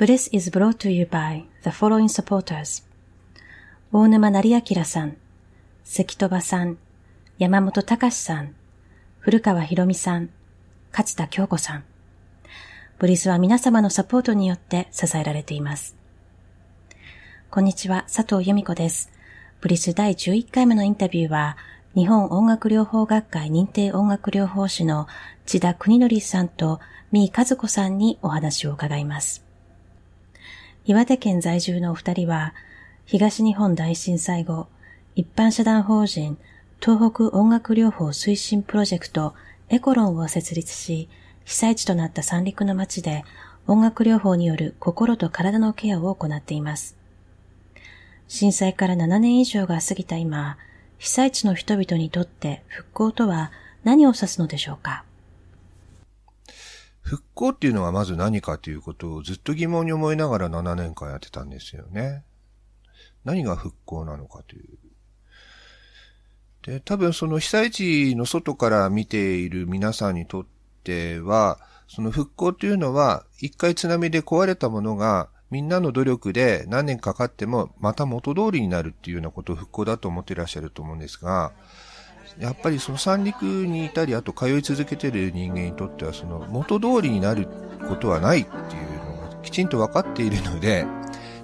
Bliss is brought to you by the following supporters. 大沼成明さん、関戸場さん、山本隆さん、古川博美さん、勝田京子さん。ブリスは皆様のサポートによって支えられています。こんにちは、佐藤由美子です。ブリス第11回目のインタビューは、日本音楽療法学会認定音楽療法士の千田国則さんと三井和子さんにお話を伺います。岩手県在住のお二人は、東日本大震災後、一般社団法人東北音楽療法推進プロジェクトエコロンを設立し、被災地となった三陸の町で音楽療法による心と体のケアを行っています。震災から7年以上が過ぎた今、被災地の人々にとって復興とは何を指すのでしょうか復興っていうのはまず何かということをずっと疑問に思いながら7年間やってたんですよね。何が復興なのかという。で、多分その被災地の外から見ている皆さんにとっては、その復興というのは、一回津波で壊れたものが、みんなの努力で何年かかってもまた元通りになるっていうようなことを復興だと思っていらっしゃると思うんですが、やっぱりその三陸にいたり、あと通い続けてる人間にとっては、その元通りになることはないっていうのがきちんと分かっているので、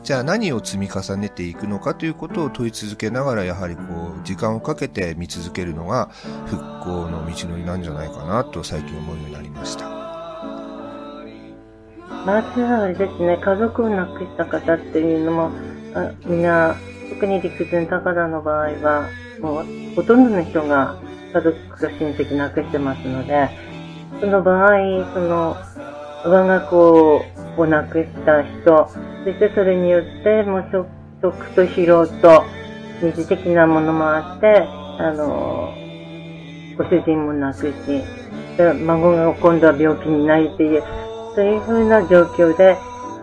じゃあ何を積み重ねていくのかということを問い続けながら、やはりこう、時間をかけて見続けるのが復興の道のりなんじゃないかなと最近思うようになりました。まあ、そですね。家族を亡くした方っていうのも、みんな特に陸前高田の場合は、もうほとんどの人が家族と親戚亡くしてますので、その場合、その、我が子を亡くした人、そしてそれによってもう食、と疲労と二次的なものもあって、あの、ご主人も亡くし、孫が今度は病気になりっていう、そういうふうな状況で、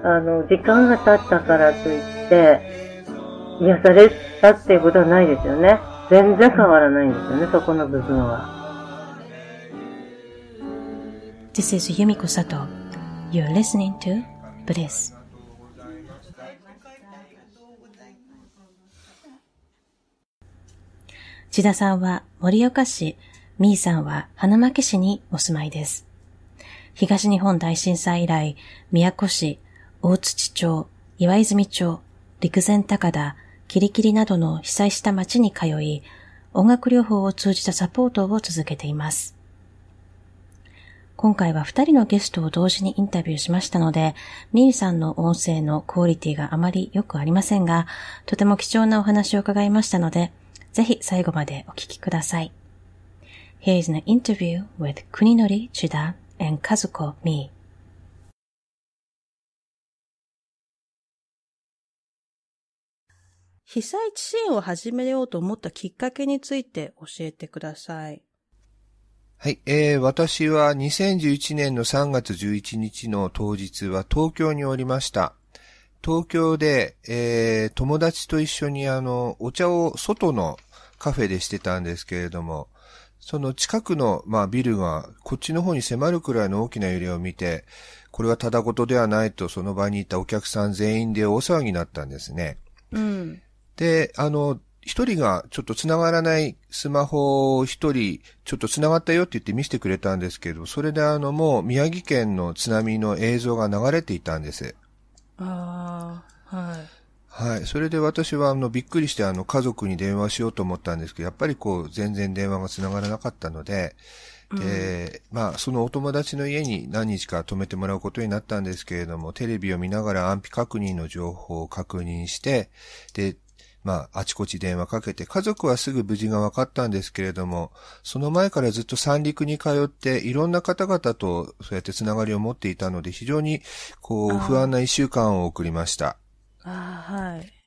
あの、時間が経ったからといって、癒されたっていうことはないですよね。全然変わらないんですよね、そこの部分は。This is Yumiko Sato. You're listening to Bliss. 千田さんは盛岡市、みーさんは花巻市にお住まいです。東日本大震災以来、宮古市、大槌町、岩泉町、陸前高田、キリキリなどの被災した町に通い、音楽療法を通じたサポートを続けています。今回は2人のゲストを同時にインタビューしましたので、ミーさんの音声のクオリティがあまり良くありませんが、とても貴重なお話を伺いましたので、ぜひ最後までお聞きください。Here is an interview with k u n i n and Kazuko Mii. 被災地支援を始めようと思ったきっかけについて教えてください。はい、えー、私は2011年の3月11日の当日は東京におりました。東京で、えー、友達と一緒にあの、お茶を外のカフェでしてたんですけれども、その近くの、まあ、ビルがこっちの方に迫るくらいの大きな揺れを見て、これはただ事ではないとその場にいたお客さん全員で大騒ぎになったんですね。うん。で、あの、一人がちょっと繋がらないスマホを一人ちょっと繋がったよって言って見せてくれたんですけど、それであのもう宮城県の津波の映像が流れていたんです。ああ、はい。はい。それで私はあのびっくりしてあの家族に電話しようと思ったんですけど、やっぱりこう全然電話が繋がらなかったので、で、うん、まあ、そのお友達の家に何日か泊めてもらうことになったんですけれども、テレビを見ながら安否確認の情報を確認して、で、まあ、あちこち電話かけて、家族はすぐ無事が分かったんですけれども、その前からずっと三陸に通って、いろんな方々とそうやってつながりを持っていたので、非常に、こう、不安な一週間を送りました。ああ、はい。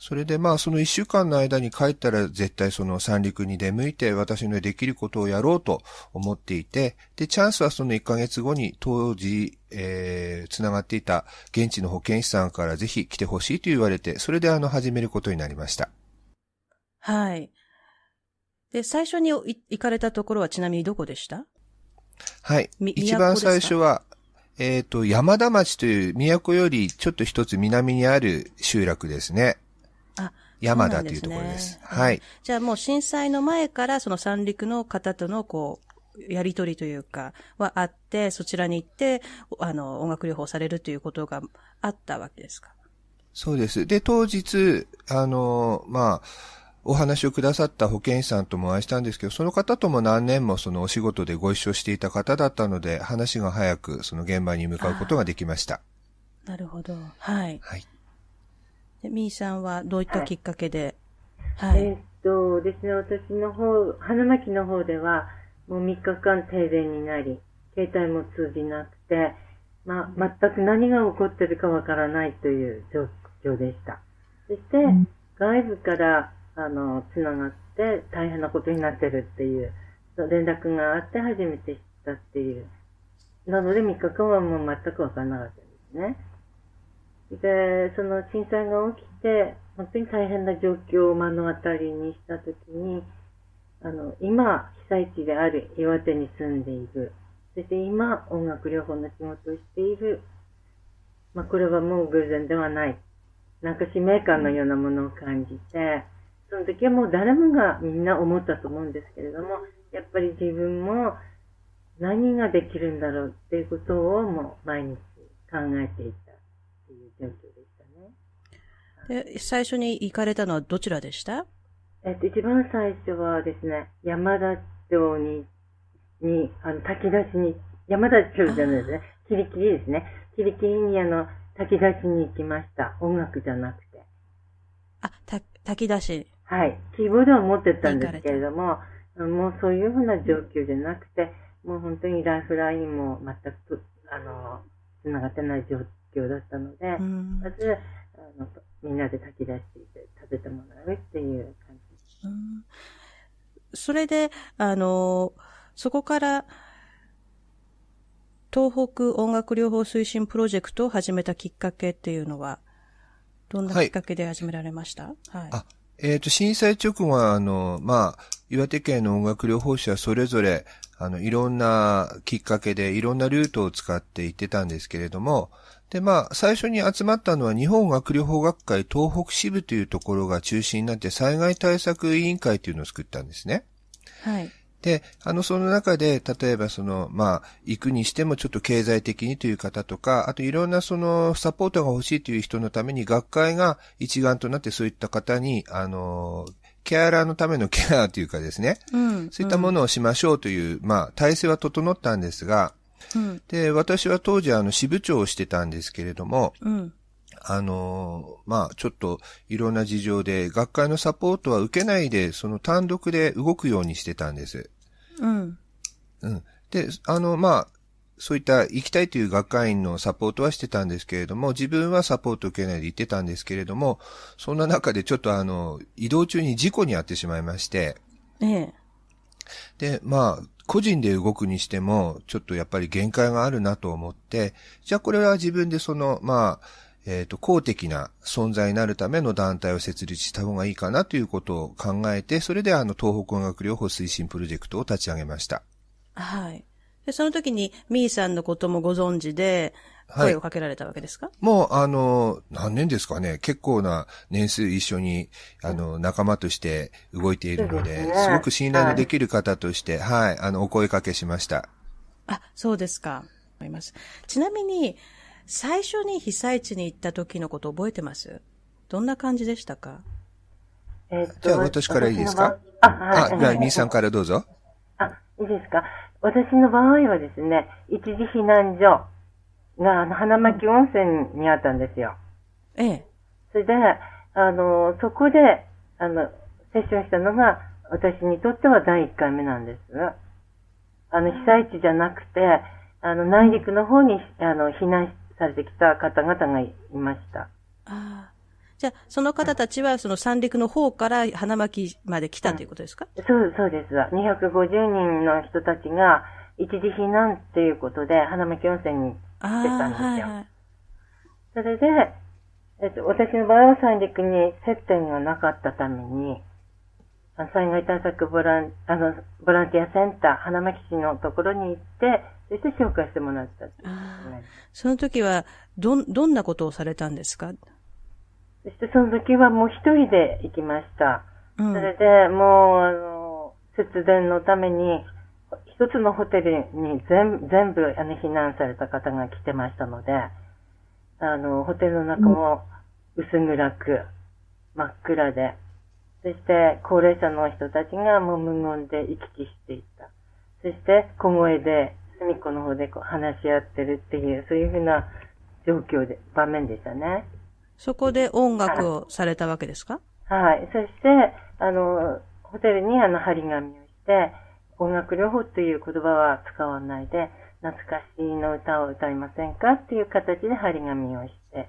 それでまあその一週間の間に帰ったら絶対その三陸に出向いて私のできることをやろうと思っていて、で、チャンスはその一ヶ月後に当時、えー、つながっていた現地の保健師さんからぜひ来てほしいと言われて、それであの始めることになりました。はい。で、最初に行かれたところはちなみにどこでしたはい。一番最初は、えっ、ー、と、山田町という都よりちょっと一つ南にある集落ですね。山田というところです。ですね、はい。じゃあもう震災の前からその三陸の方とのこう、やりとりというか、はあって、そちらに行って、あの、音楽療法されるということがあったわけですかそうです。で、当日、あの、まあ、お話をくださった保健師さんともお会いしたんですけど、その方とも何年もそのお仕事でご一緒していた方だったので、話が早くその現場に向かうことができました。なるほど。はい。はい。みーさんはどういったきっかけで、はい。はい、えー、っとですね、私の方、花巻の方では、もう3日間停電になり、携帯も通じなくて、まあ、全く何が起こってるかわからないという状況でした。そして、うん、外部から、あの、つながって大変なことになってるっていう、連絡があって初めて知ったっていう。なので3日間はもう全くわからなかったですね。で、その震災が起きて、本当に大変な状況を目の当たりにしたときに、あの、今、被災地である岩手に住んでいる。そして今、音楽療法の仕事をしている。まあ、これはもう偶然ではない。なんか使命感のようなものを感じて、その時はもう誰もがみんな思ったと思うんですけれども、やっぱり自分も何ができるんだろうっていうことをもう毎日考えていた。状況でしたね。で、最初に行かれたのはどちらでしたえっと、一番最初はですね、山田町に、に、あの、炊き出しに、山田町じゃないですね、キリキリですね。キリキリにあの、炊き出しに行きました。音楽じゃなくて。あ、た、炊き出し。はい。キーボードは持ってったんですけれども、もうそういうふうな状況じゃなくて、もう本当にライフラインも全く、あの、繋がってない状況だったので、うん、まずあのみんなで炊き出していて食べてもらうっていう感じです。うん、それで、あの、そこから、東北音楽療法推進プロジェクトを始めたきっかけっていうのは、どんなきっかけで始められました、はい、はい、えっ、と、震災直後は、あの、まあ、岩手県の音楽療法士はそれぞれ、あの、いろんなきっかけでいろんなルートを使って行ってたんですけれども、で、まあ、最初に集まったのは日本学療法学会東北支部というところが中心になって災害対策委員会というのを作ったんですね。はい。で、あの、その中で、例えばその、まあ、行くにしてもちょっと経済的にという方とか、あといろんなその、サポートが欲しいという人のために学会が一丸となってそういった方に、あの、ケアラーのためのケアというかですね、うん、そういったものをしましょうという、まあ、体制は整ったんですが、うん、で、私は当時、あの、支部長をしてたんですけれども、うん、あのー、まあ、ちょっと、いろんな事情で、学会のサポートは受けないで、その単独で動くようにしてたんです。うん。うん。で、あの、まあ、そういった行きたいという学会員のサポートはしてたんですけれども、自分はサポート受けないで行ってたんですけれども、そんな中でちょっとあの、移動中に事故に遭ってしまいまして、ええ。で、まあ、個人で動くにしても、ちょっとやっぱり限界があるなと思って、じゃあこれは自分でその、まあ、えっ、ー、と、公的な存在になるための団体を設立した方がいいかなということを考えて、それであの、東北音楽療法推進プロジェクトを立ち上げました。はい。で、その時に、みーさんのこともご存知で、声をかけられたわけですか、はい、もう、あの、何年ですかね、結構な年数一緒に、あの、仲間として動いているので、すごく信頼のできる方として、はい、はい、あの、お声かけしました。あ、そうですか。思います。ちなみに、最初に被災地に行った時のこと覚えてますどんな感じでしたかえっと、じゃあ私からいいですかあ、はい。あ、じゃあ、みーさんからどうぞ。あ、いいですか。私の場合はですね、一時避難所が、あの、花巻温泉にあったんですよ。ええ。それで、あの、そこで、あの、セッションしたのが、私にとっては第1回目なんです。あの、被災地じゃなくて、あの、内陸の方に、あの、避難されてきた方々がいました。ああ。じゃあ、その方たちは、その三陸の方から花巻まで来たということですか、うん、そう、そうです。250人の人たちが、一時避難っていうことで、花巻温泉に来てたんですよ。はいはい、それで、えっと、私の場合は三陸に接点がなかったために、災害対策ボラン、あの、ボランティアセンター、花巻市のところに行って、そして紹介してもらった、ね、その時は、ど、どんなことをされたんですかそしてその時はもう一人で行きました。うん、それで、もう、あの、節電のために、一つのホテルに全全部あの避難された方が来てましたので、あの、ホテルの中も薄暗く、真っ暗で、そして高齢者の人たちがもう無言で行き来していた。そして小声で、隅っこの方でこう話し合ってるっていう、そういうふうな状況で、場面でしたね。そこで音楽をされたわけですかはい。そして、あの、ホテルにあの、張り紙をして、音楽療法という言葉は使わないで、懐かしの歌を歌いませんかっていう形で張り紙をして、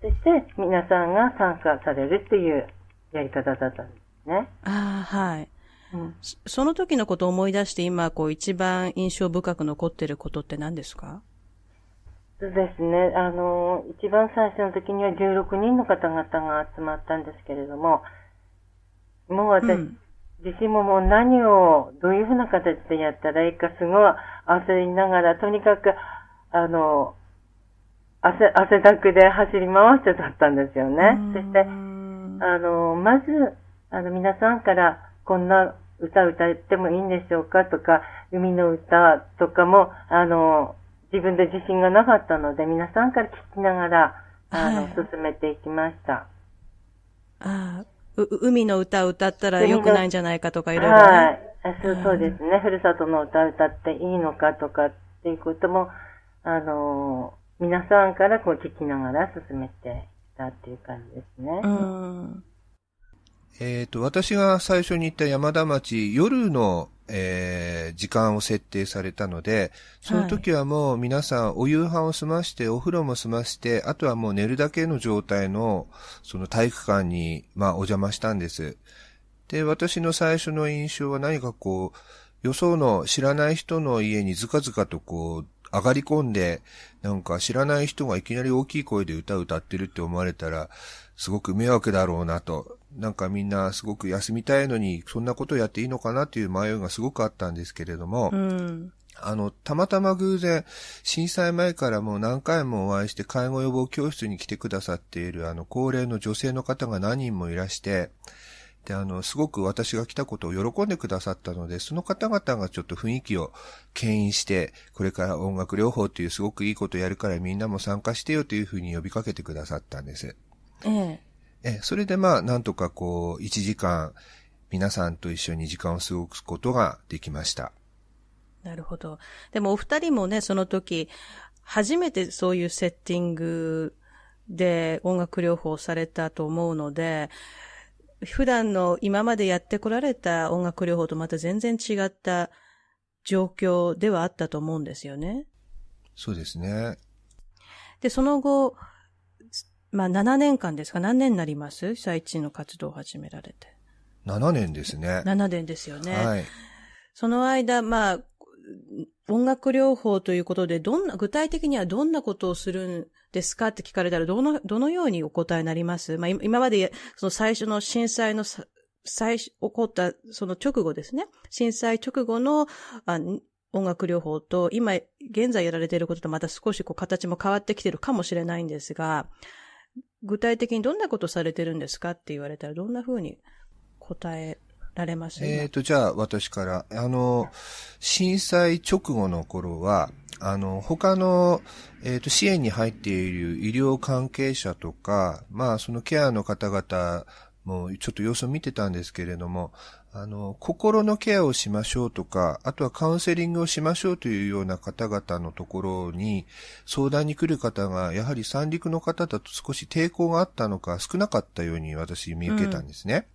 そして皆さんが参加されるっていうやり方だったんですね。ああ、はい。うん、その時のことを思い出して今、こう一番印象深く残ってることって何ですかそうですね。あの、一番最初の時には16人の方々が集まったんですけれども、もう私、うん自身ももう何を、どういうふうな形でやったらいいかすごい焦りながら、とにかく、あの、汗、汗だくで走り回してたったんですよね。そして、あの、まず、あの、皆さんから、こんな歌歌ってもいいんでしょうかとか、海の歌とかも、あの、自分で自信がなかったので、皆さんから聞きながら、あの、はい、進めていきました。ああ、海の歌を歌ったら良くないんじゃないかとかいろいろ、ね。はい。そうそうですね。ふるさとの歌を歌っていいのかとかっていうことも、あの、皆さんからこう聞きながら進めていたっていう感じですね。うん。えっ、ー、と、私が最初に行った山田町、夜の、えー、時間を設定されたので、その時はもう皆さんお夕飯を済まして、お風呂も済まして、あとはもう寝るだけの状態の、その体育館に、まあ、お邪魔したんです。で、私の最初の印象は何かこう、予想の知らない人の家にずかずかとこう、上がり込んで、なんか知らない人がいきなり大きい声で歌を歌ってるって思われたら、すごく迷惑だろうなと。なんかみんなすごく休みたいのに、そんなことやっていいのかなっていう迷いがすごくあったんですけれども、うん、あの、たまたま偶然、震災前からもう何回もお会いして、介護予防教室に来てくださっている、あの、高齢の女性の方が何人もいらして、で、あの、すごく私が来たことを喜んでくださったので、その方々がちょっと雰囲気を牽引して、これから音楽療法というすごくいいことやるからみんなも参加してよというふうに呼びかけてくださったんです。ええ。えそれでまあ、なんとかこう、1時間、皆さんと一緒に時間を過ごすことができました。なるほど。でもお二人もね、その時、初めてそういうセッティングで音楽療法をされたと思うので、普段の今までやってこられた音楽療法とまた全然違った状況ではあったと思うんですよね。そうですね。で、その後、まあ7年間ですか何年になります被災地の活動を始められて。7年ですね。7年ですよね。はい。その間、まあ、音楽療法ということで、どんな、具体的にはどんなことをするんですかって聞かれたら、どの、どのようにお答えになりますまあ、今まで、その最初の震災の最初、起こった、その直後ですね。震災直後の、あ音楽療法と、今、現在やられていることとまた少しこう形も変わってきてるかもしれないんですが、具体的にどんなことされてるんですかって言われたら、どんなふうに答えられますえっ、と、じゃあ私から、あの、震災直後の頃は、あの、他の、えっ、ー、と、支援に入っている医療関係者とか、まあ、そのケアの方々もちょっと様子を見てたんですけれども、あの、心のケアをしましょうとか、あとはカウンセリングをしましょうというような方々のところに相談に来る方が、やはり三陸の方だと少し抵抗があったのか少なかったように私見受けたんですね。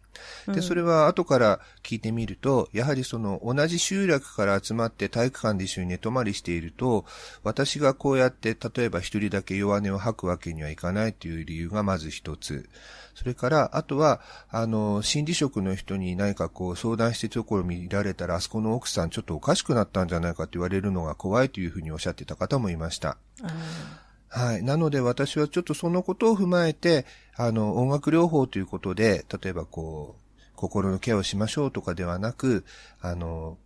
うん、で、それは後から聞いてみると、やはりその同じ集落から集まって体育館で一緒に寝泊まりしていると、私がこうやって例えば一人だけ弱音を吐くわけにはいかないという理由がまず一つ。それから、あとは、あの、心理職の人に何かこう相談してところ見られたら、あそこの奥さんちょっとおかしくなったんじゃないかって言われるのが怖いというふうにおっしゃってた方もいました。はい。なので私はちょっとそのことを踏まえて、あの、音楽療法ということで、例えばこう、心のケアをしましょうとかではなく、あの、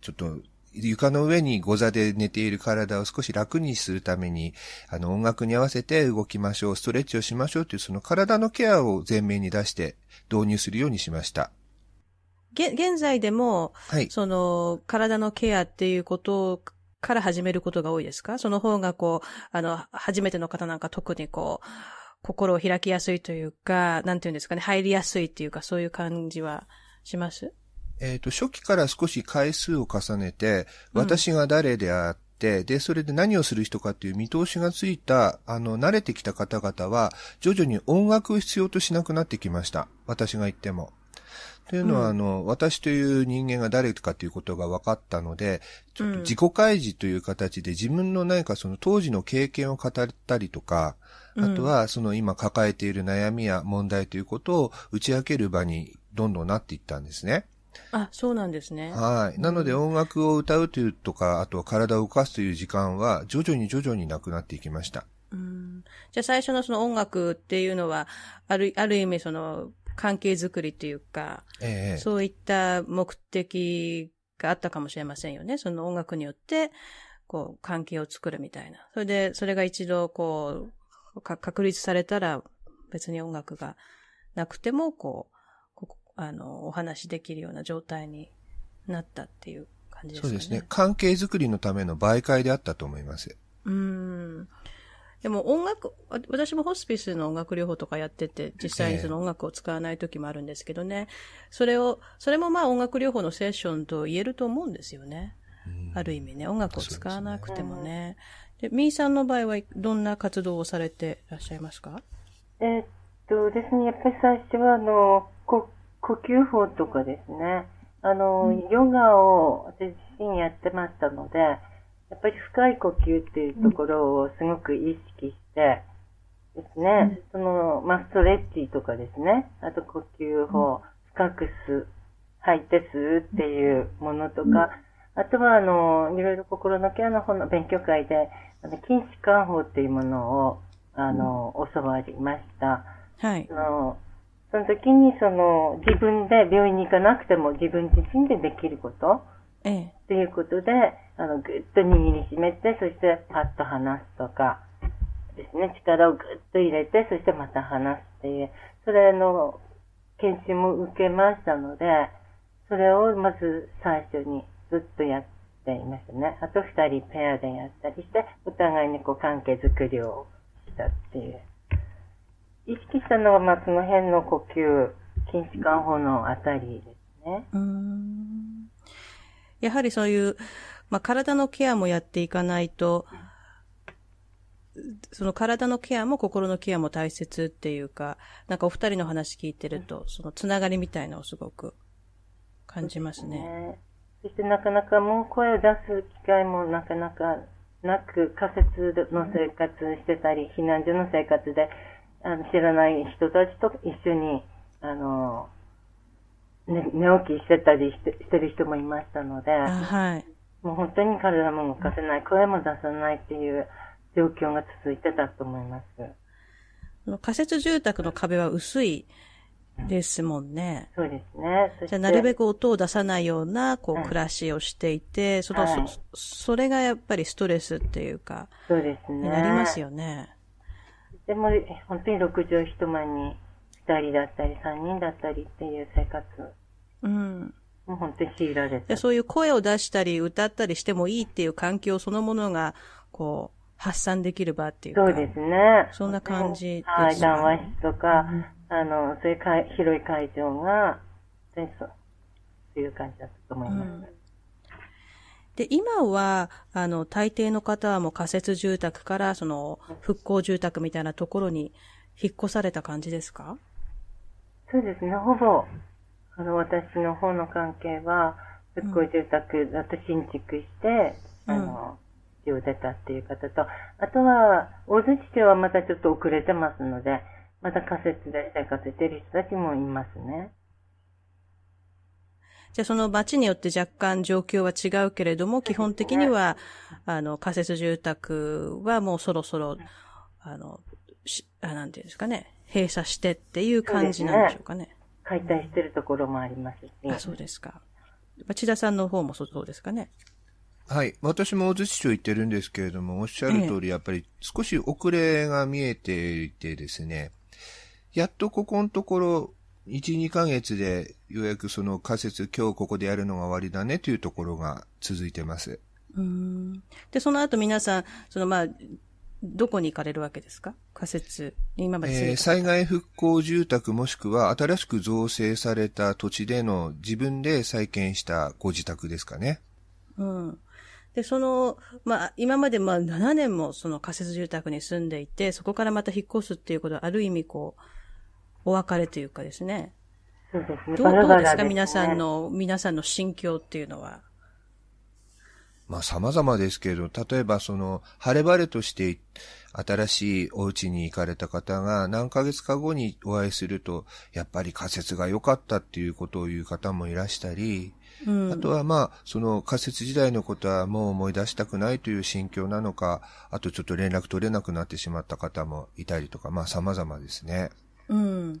ちょっと床の上にご座で寝ている体を少し楽にするために、あの音楽に合わせて動きましょう、ストレッチをしましょうというその体のケアを前面に出して導入するようにしました。現現在でも、はい、その体のケアっていうことをから始めることが多いですかその方がこう、あの、初めての方なんか特にこう、心を開きやすいというか、なんていうんですかね、入りやすいっていうか、そういう感じはしますえっ、ー、と、初期から少し回数を重ねて、私が誰であって、うん、で、それで何をする人かっていう見通しがついた、あの、慣れてきた方々は、徐々に音楽を必要としなくなってきました。私が言っても。というのは、うん、あの、私という人間が誰かということが分かったので、ちょっと自己開示という形で自分の何かその当時の経験を語ったりとか、あとはその今抱えている悩みや問題ということを打ち明ける場にどんどんなっていったんですね。あ、そうなんですね。はい。なので音楽を歌うというとか、あと体を動かすという時間は、徐々に徐々になくなっていきました。うん。じゃあ最初のその音楽っていうのは、ある、ある意味その、関係づくりというか、ええ、そういった目的があったかもしれませんよね。その音楽によって、こう、関係を作るみたいな。それで、それが一度、こう、確立されたら、別に音楽がなくても、こう、あの、お話しできるような状態になったっていう感じですかね。そうですね。関係づくりのための媒介であったと思います。うん。でも音楽、私もホスピスの音楽療法とかやってて、実際にその音楽を使わない時もあるんですけどね、えー、それを、それもまあ音楽療法のセッションと言えると思うんですよね。うん、ある意味ね、音楽を使わなくてもね。で、みー、さんの場合はどんな活動をされていらっしゃいますかえっとですね、やっぱり最初はあの、国呼吸法とかですね。あの、うん、ヨガを私自身やってましたので、やっぱり深い呼吸っていうところをすごく意識して、ですね、うん、その、まあ、ストレッチとかですね、あと呼吸法、深く吸う、吐いて吸うっていうものとか、あとは、あの、いろいろ心のケアの方の勉強会で、あの、筋弛緩法っていうものを、あの、教わりました。はい。あのその時にその自分で病院に行かなくても自分自身でできること、ええということで、あの、ぐっと握りしめて、そしてパッと離すとか、ですね、力をぐっと入れて、そしてまた離すっていう、それの研修も受けましたので、それをまず最初にずっとやっていましたね。あと二人ペアでやったりして、お互いにこう関係づくりをしたっていう。意識したのは、まあ、その辺の呼吸、筋弛緩法のあたりですね。うんやはりそういう、まあ、体のケアもやっていかないと、その体のケアも心のケアも大切っていうか、なんかお二人の話聞いてると、そのつながりみたいのをすごく感じますね。ねそしてなかなかもう声を出す機会もなかなかなく、仮設の生活してたり、避難所の生活で、あの知らない人たちと一緒に、あの、ね、寝起きしてたりしてしてる人もいましたので、はい、もう本当に体も動かせない、声も出さないっていう状況が続いてたと思います。仮設住宅の壁は薄いですもんね。うん、そうですね。じゃあなるべく音を出さないようなこう、暮らしをしていて、その、はい、そそれがやっぱりストレスっていうか、そうですね。なりますよね。でも本当に6畳人間に2人だったり3人だったりっていう生活。うん。もう本当に強いられて。そういう声を出したり歌ったりしてもいいっていう環境そのものが、こう、発散できる場っていうか。そうですね。そんな感じです、ね。はい、談話室とか、うん、あの、そういうか広い会場が、そういう感じだったと思います。うんで、今は、あの、大抵の方はもう仮設住宅から、その、復興住宅みたいなところに引っ越された感じですかそうですね、ほぼ、あの、私の方の関係は、復興住宅だと新築して、うん、あの、家を出たっていう方と、あとは、大津市長はまたちょっと遅れてますので、また仮設で生活してる人たちもいますね。じゃあその町によって若干状況は違うけれども、基本的には、あの、仮設住宅はもうそろそろ、あの、しあなんていうんですかね、閉鎖してっていう感じなんでしょうかね。ね解体してるところもありますし、ね。あ、そうですか。千田さんの方もそうですかね。はい。私も大津市長行ってるんですけれども、おっしゃる通り、やっぱり少し遅れが見えていてですね、やっとここのところ、1、2ヶ月でようやくその仮説、今日ここでやるのが終わりだねというところが続いてます。うんで、その後皆さん、そのまあ、どこに行かれるわけですか仮設。今までえー、災害復興住宅もしくは新しく造成された土地での自分で再建したご自宅ですかね。うん。で、その、まあ、今までまあ7年もその仮設住宅に住んでいて、そこからまた引っ越すっていうことはある意味こう、お別れというかですね。そうですね。どうですか、皆さんの、皆さんの心境っていうのは。まあ様々ですけど、例えばその、晴れ晴れとして新しいお家に行かれた方が何ヶ月か後にお会いすると、やっぱり仮説が良かったっていうことを言う方もいらしたり、あとはまあ、その仮説時代のことはもう思い出したくないという心境なのか、あとちょっと連絡取れなくなってしまった方もいたりとか、まあ様々ですね。うん。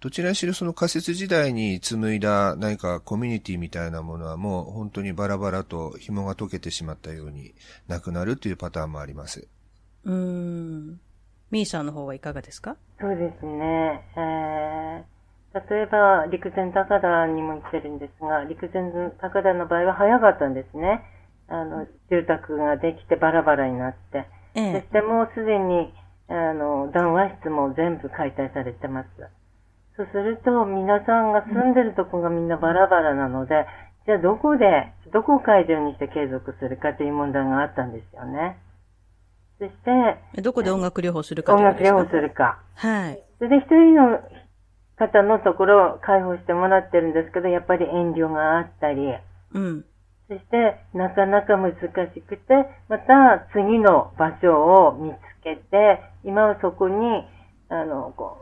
どちらにしろその仮設時代に紡いだ何かコミュニティみたいなものはもう本当にバラバラと紐が解けてしまったようになくなるというパターンもあります。うん。ミーさんの方はいかがですかそうですね。えー、例えば陸前高田にも行ってるんですが、陸前高田の場合は早かったんですね。あの、住宅ができてバラバラになって。ええ、そしてもうすでにあの、談話室も全部解体されてます。そうすると、皆さんが住んでるとこがみんなバラバラなので、じゃあどこで、どこを会場にして継続するかという問題があったんですよね。そして、どこで音楽療法するか音楽療法するか。はい。それで一人の方のところを解放してもらってるんですけど、やっぱり遠慮があったり、うん。そして、なかなか難しくて、また次の場所を見つけて、今はそこに、あの、こ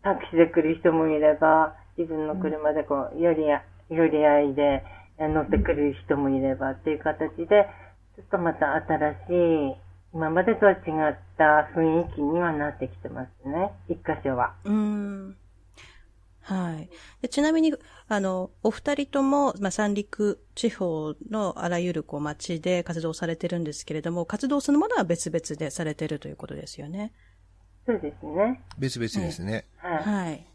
う、タクシーで来る人もいれば、自分の車でこう、よりや、り合いで乗ってくる人もいればっていう形で、ちょっとまた新しい、今までとは違った雰囲気にはなってきてますね、一箇所は。うん。はい。でちなみに、あの、お二人とも、まあ、三陸地方のあらゆるこう町で活動されてるんですけれども、活動そのものは別々でされてるということですよね。そうですね。別々ですね。はい。はい、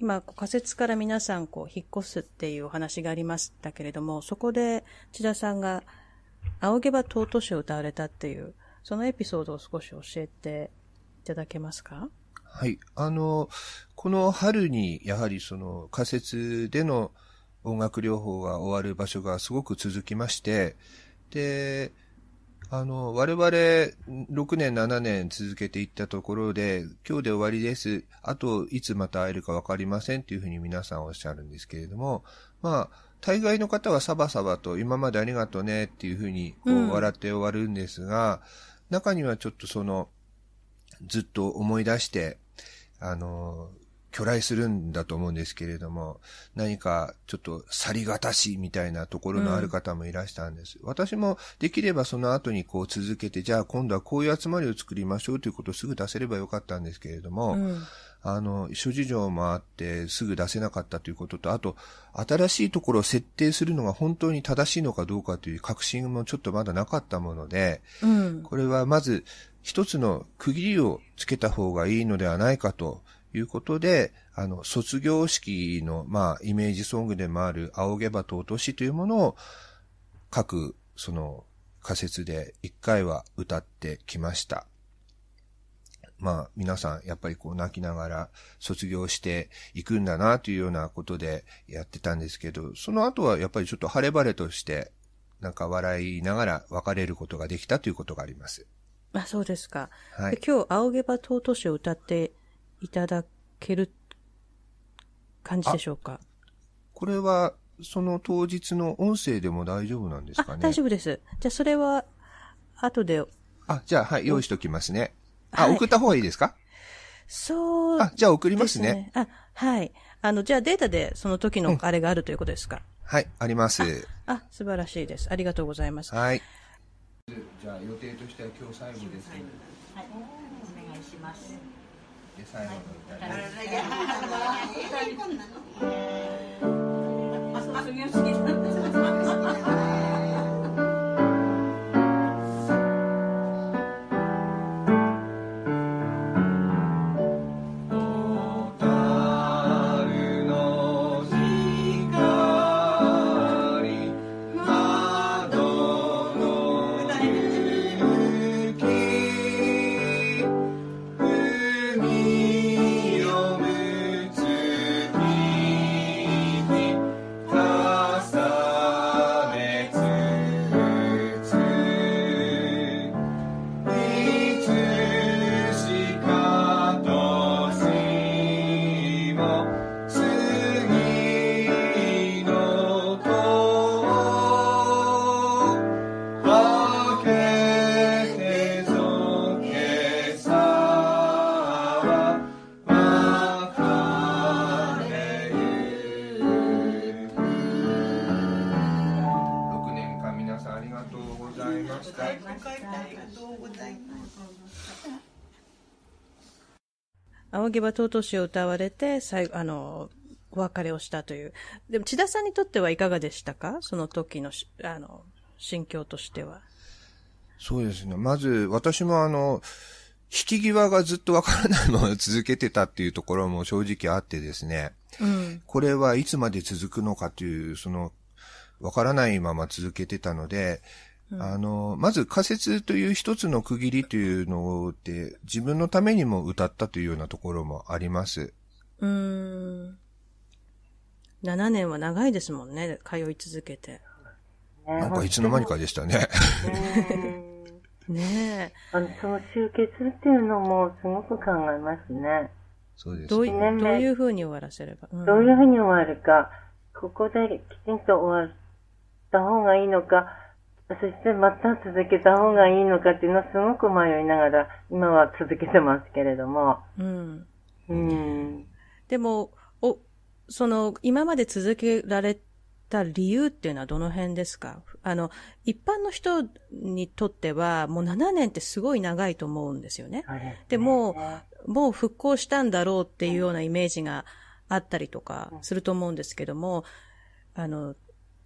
今、仮説から皆さん、こう、引っ越すっていうお話がありましたけれども、そこで、千田さんが、仰げば尊しを歌われたっていう、そのエピソードを少し教えていただけますかはい。あの、この春に、やはりその仮設での音楽療法が終わる場所がすごく続きまして、で、あの、我々、6年、7年続けていったところで、今日で終わりです。あと、いつまた会えるかわかりませんっていうふうに皆さんおっしゃるんですけれども、まあ、大概の方はサバサバと、今までありがとねっていうふうに、こう、笑って終わるんですが、うん、中にはちょっとその、ずっと思い出して、あの、巨来するんだと思うんですけれども、何かちょっと去りがたしみたいなところのある方もいらしたんです。うん、私もできればその後にこう続けて、じゃあ今度はこういう集まりを作りましょうということをすぐ出せればよかったんですけれども、うん、あの、諸事情もあってすぐ出せなかったということと、あと、新しいところを設定するのが本当に正しいのかどうかという確信もちょっとまだなかったもので、うん、これはまず、一つの区切りをつけた方がいいのではないかということで、あの、卒業式の、まあ、イメージソングでもある、仰げば尊しというものを、各、その、仮説で一回は歌ってきました。まあ、皆さん、やっぱりこう泣きながら卒業していくんだな、というようなことでやってたんですけど、その後はやっぱりちょっと晴れ晴れとして、なんか笑いながら別れることができたということがあります。あ、そうですか。はい、今日、青毛羽尊しを歌っていただける感じでしょうか。これは、その当日の音声でも大丈夫なんですかね。大丈夫です。じゃあ、それは、後で。あ、じゃあ、はい、用意しときますね。あ、はい、送った方がいいですかそう、ね、あ、じゃあ送りますね。あ、はい。あの、じゃあデータでその時のあれがあるということですか、うん、はい、ありますあ。あ、素晴らしいです。ありがとうございます。はい。じゃあ予定としては今日最後です、はい、お願いします。で最後の歌です。はいげば尊しを歌われて、最後、あの、お別れをしたという。でも、千田さんにとってはいかがでしたかその時の、あの、心境としては。そうですね。まず、私もあの、引き際がずっとわからないまま続けてたっていうところも正直あってですね。うん、これはいつまで続くのかという、その、わからないまま続けてたので、あの、まず仮説という一つの区切りというので、自分のためにも歌ったというようなところもあります。うん。7年は長いですもんね、通い続けて。なんかいつの間にかでしたね。ねえ。あ の、その集結っていうのもすごく考えますね。そうですね。どうどういうふうに終わらせれば、うん、どういうふうに終わるか、ここできちんと終わった方がいいのか、そしてまた続けた方がいいのかっていうのはすごく迷いながら、今は続けてますけれども。うん。うん。でも、お、その、今まで続けられた理由っていうのはどの辺ですかあの、一般の人にとっては、もう7年ってすごい長いと思うんですよね。ねでも、もう復興したんだろうっていうようなイメージがあったりとかすると思うんですけども、あの、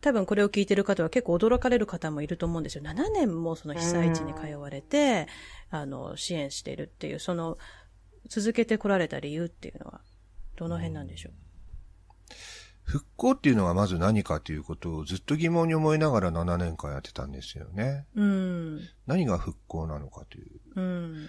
多分これを聞いてる方は結構驚かれる方もいると思うんですよ。7年もその被災地に通われて、あの、支援しているっていう、その、続けてこられた理由っていうのは、どの辺なんでしょう、復興っていうのはまず何かということをずっと疑問に思いながら7年間やってたんですよね。うん、何が復興なのかという。うん、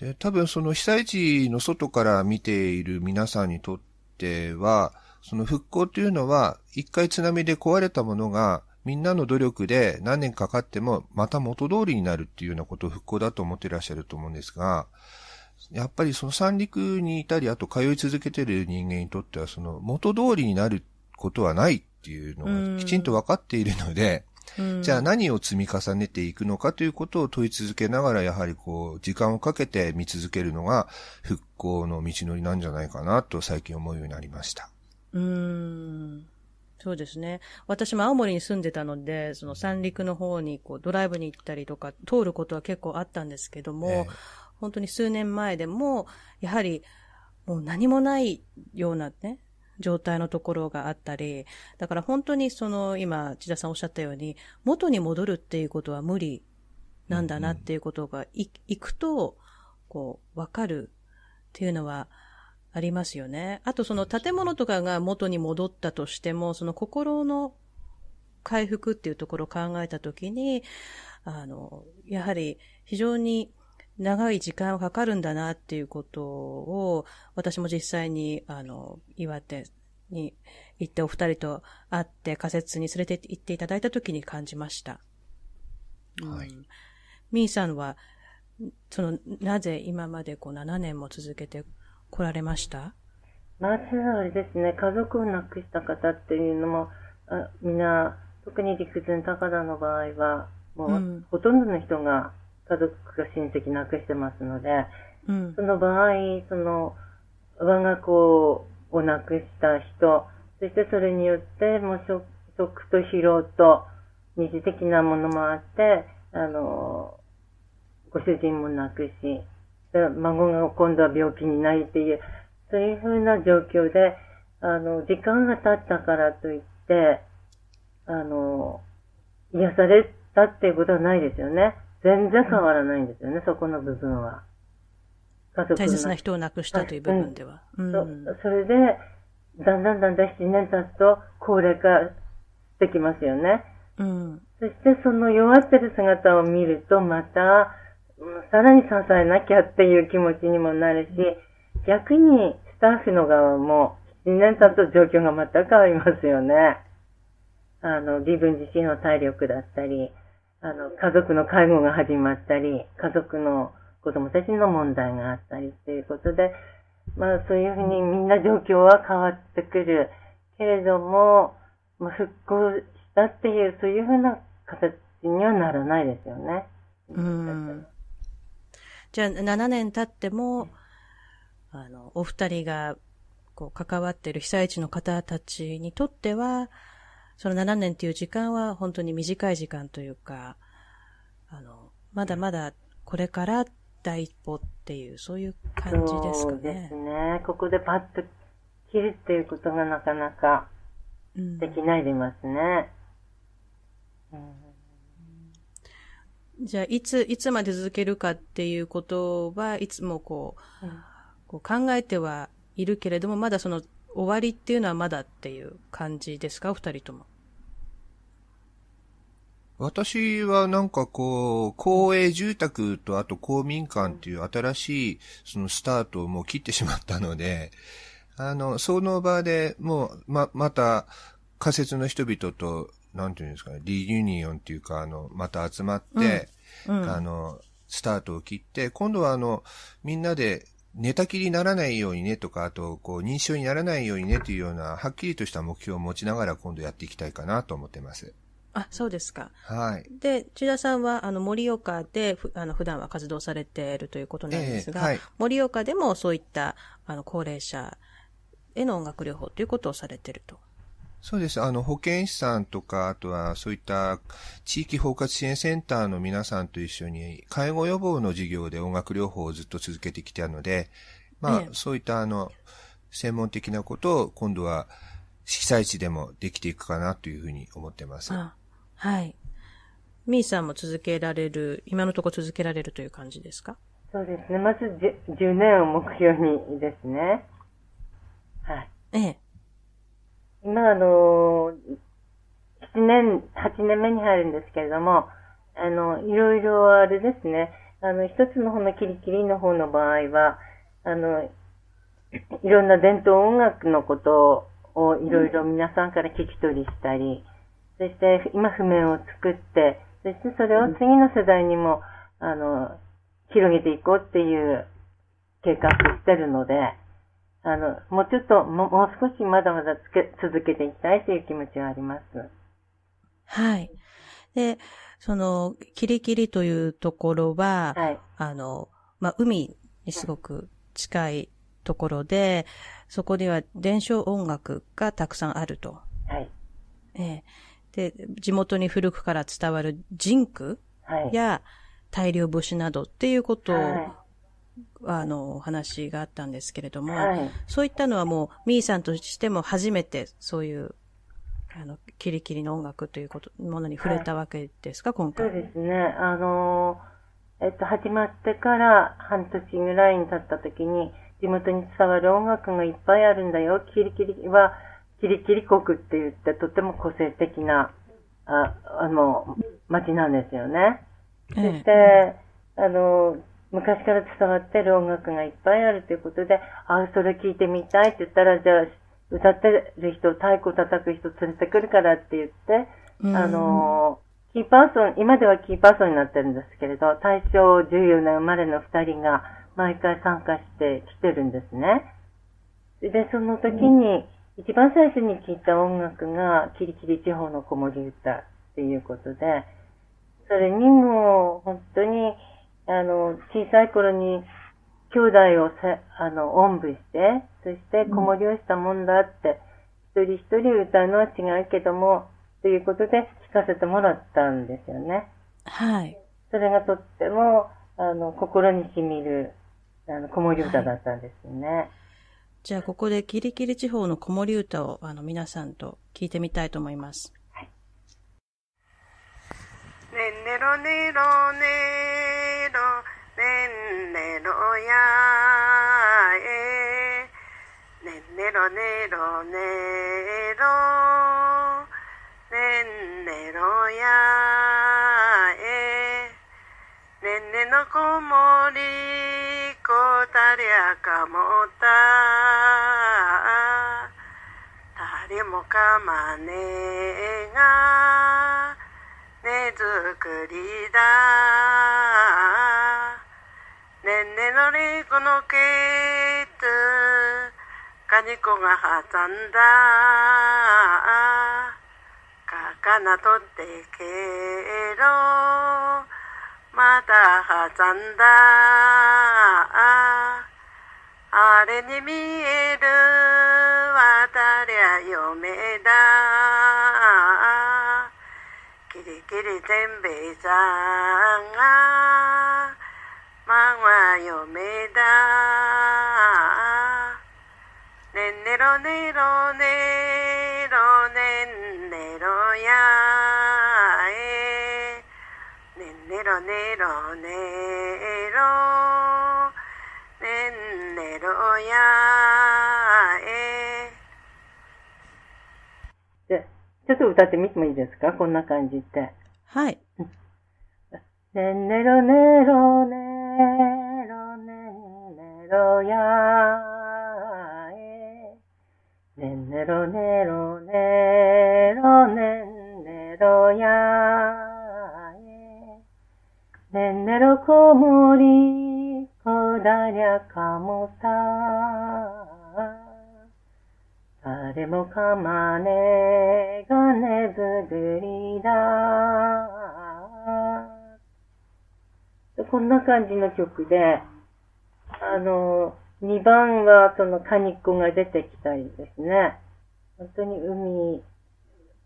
で、多分その被災地の外から見ている皆さんにとっては、その復興というのは、一回津波で壊れたものが、みんなの努力で何年かかってもまた元通りになるっていうようなことを復興だと思っていらっしゃると思うんですが、やっぱりその三陸にいたり、あと通い続けてる人間にとっては、その元通りになることはないっていうのがきちんと分かっているので、じゃあ何を積み重ねていくのかということを問い続けながら、やはりこう、時間をかけて見続けるのが復興の道のりなんじゃないかなと最近思うようになりました。うーん。そうですね。私も青森に住んでたので、その三陸の方にこうドライブに行ったりとか、通ることは結構あったんですけども、ええ、本当に数年前でも、やはりもう何もないようなね、状態のところがあったり、だから本当にその今、千田さんおっしゃったように、元に戻るっていうことは無理なんだなっていうことがい、うんうん、くと、こう、わかるっていうのは、ありますよね。あとその建物とかが元に戻ったとしても、その心の回復っていうところを考えたときに、あの、やはり非常に長い時間はかかるんだなっていうことを、私も実際に、あの、岩手に行ってお二人と会って仮説に連れて行っていただいたときに感じました。はい。ミみーさんは、その、なぜ今までこう7年も続けて来られましたまずあれですね、家族を亡くした方っていうのも、あみんな、特に陸前高田の場合は、もう、ほとんどの人が家族か親戚亡くしてますので、うん、その場合、その、我が子を亡くした人、そしてそれによって、もう食と疲労と、二次的なものもあって、あの、ご主人も亡くし、孫が今度は病気になりっていう、そういうふうな状況で、あの、時間が経ったからといって、あの、癒されたっていうことはないですよね。全然変わらないんですよね、うん、そこの部分は。家族大切な人を亡くしたという部分では。うん、そそれで、だんだんだんだん7年経つと高齢化してきますよね。うん、そしてその弱ってる姿を見ると、また、さらに支えなきゃっていう気持ちにもなるし、逆にスタッフの側も2年経つと状況が全く変わりますよね。あの、自分自身の体力だったり、あの、家族の介護が始まったり、家族の子供たちの問題があったりっていうことで、まあそういうふうにみんな状況は変わってくる。けれども、まあ、復興したっていう、そういうふうな形にはならないですよね。うん。じゃあ7年経っても、あの、お二人が、こう、関わっている被災地の方たちにとっては、その7年っていう時間は本当に短い時間というか、あの、まだまだこれから第一歩っていう、そういう感じですかね。そうですね。ここでパッと切るっていうことがなかなかできないでますね。うん、うんじゃあ、いつ、いつまで続けるかっていうことはいつもこう、うん、こう考えてはいるけれども、まだその終わりっていうのはまだっていう感じですか、お二人とも。私はなんかこう、公営住宅とあと公民館っていう新しいそのスタートをもう切ってしまったので、あの、その場でもうま、また仮設の人々となんていうんですかね、リユニオンっていうか、あの、また集まって、うん、あの、スタートを切って、今度はあの、みんなで寝たきりにならないようにねとか、あと、こう、認証にならないようにねというような、はっきりとした目標を持ちながら今度やっていきたいかなと思ってます。あ、そうですか。はい。で、千田さんは、あの、盛岡で、ふあの、普段は活動されているということなんですが、盛、えーはい、岡でもそういった、あの、高齢者への音楽療法ということをされていると。そうです。あの、保健師さんとか、あとはそういった地域包括支援センターの皆さんと一緒に、介護予防の授業で音楽療法をずっと続けてきたので、まあ、ええ、そういったあの、専門的なことを今度は色彩地でもできていくかなというふうに思ってます。あはい。みーさんも続けられる、今のところ続けられるという感じですかそうですね。まず 10, 10年を目標にですね。はい。ええ。今あの、7年、8年目に入るんですけれども、あの、いろいろあれですね、あの、一つの方のキリキリの方の場合は、あの、いろんな伝統音楽のことをいろいろ皆さんから聞き取りしたり、うん、そして今譜面を作って、そしてそれを次の世代にも、あの、広げていこうっていう計画してるので、あの、もうちょっとも、もう少しまだまだつけ続けていきたいという気持ちはあります。はい。で、その、キリキリというところは、はい、あの、まあ、海にすごく近いところで、そこでは伝承音楽がたくさんあると。はい。えー、で、地元に古くから伝わるンクや、はい、大量星などっていうことを、はいあの、話があったんですけれども、はい、そういったのはもう、みーさんとしても初めてそういう、あの、キリキリの音楽ということ、ものに触れたわけですか、はい、今回。そうですね。あの、えっと、始まってから半年ぐらいに経った時に、地元に伝わる音楽がいっぱいあるんだよ。キリキリは、キリキリ国って言って、とても個性的な、あ、あの、街なんですよね。そして、あの、昔から伝わってる音楽がいっぱいあるということで、ああ、それ聞いてみたいって言ったら、じゃあ、歌ってる人、太鼓叩く人連れてくるからって言って、あの、キーパーソン、今ではキーパーソンになってるんですけれど、大正14年生まれの2人が毎回参加してきてるんですね。で、その時に、一番最初に聴いた音楽が、キリキリ地方の子守歌っていうことで、それにも本当に、あの、小さい頃に兄弟をせあの、おんぶして、そして子守をしたもんだって、うん、一人一人歌うのは違うけども、ということで聞かせてもらったんですよね。はい。それがとっても、あの、心に染みる、あの、子守歌だったんですよね。はいじゃあ、ここでキリキリ地方の子守歌を、あの、皆さんと聞いてみたいと思います。はい。ねんねろねろねねんねろやえねんねろねろねろねんねろやえねんねのこもりこたりゃかもた誰もかまねがねづくりだこの毛糸カニコが挟んだカカナ取ってけろまた挟んだあれに見える渡りゃ嫁だキリキリ全米さんがは嫁だねんねろねろねろねんねろやえねんねろねろねろねんねろやえでちょっと歌ってみてもいいですかこんな感じってはい。ねんねろねろねねねんろねんねろやえ。ねんねろねろねろねんねろやえ。ねんねろこもりこだりゃかもた、さ。誰もかまねがねずぐりだ。こんな感じの曲で、あの、2番はそのカニッコが出てきたりですね。本当に海、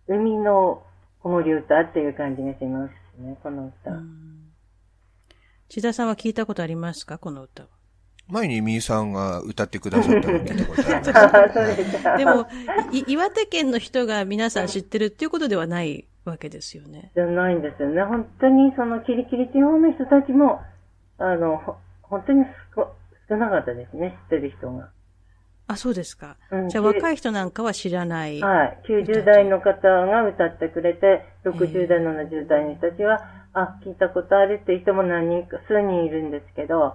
海の子守歌っていう感じがしますね、この歌。千田さんは聞いたことありますかこの歌は。前にみーさんが歌ってくださったの聞いたことあります。でもい、岩手県の人が皆さん知ってるっていうことではないわけですよね。じゃないんですよね。本当にそのキリキリ地方の人たちも、あの、本当に少なかったですね、知ってる人が。あ、そうですか。うん、じゃあ若い人なんかは知らない。はい。90代の方が歌ってくれて、60代、70代の人たちは、あ、聞いたことあるって人も何人か、数人いるんですけど、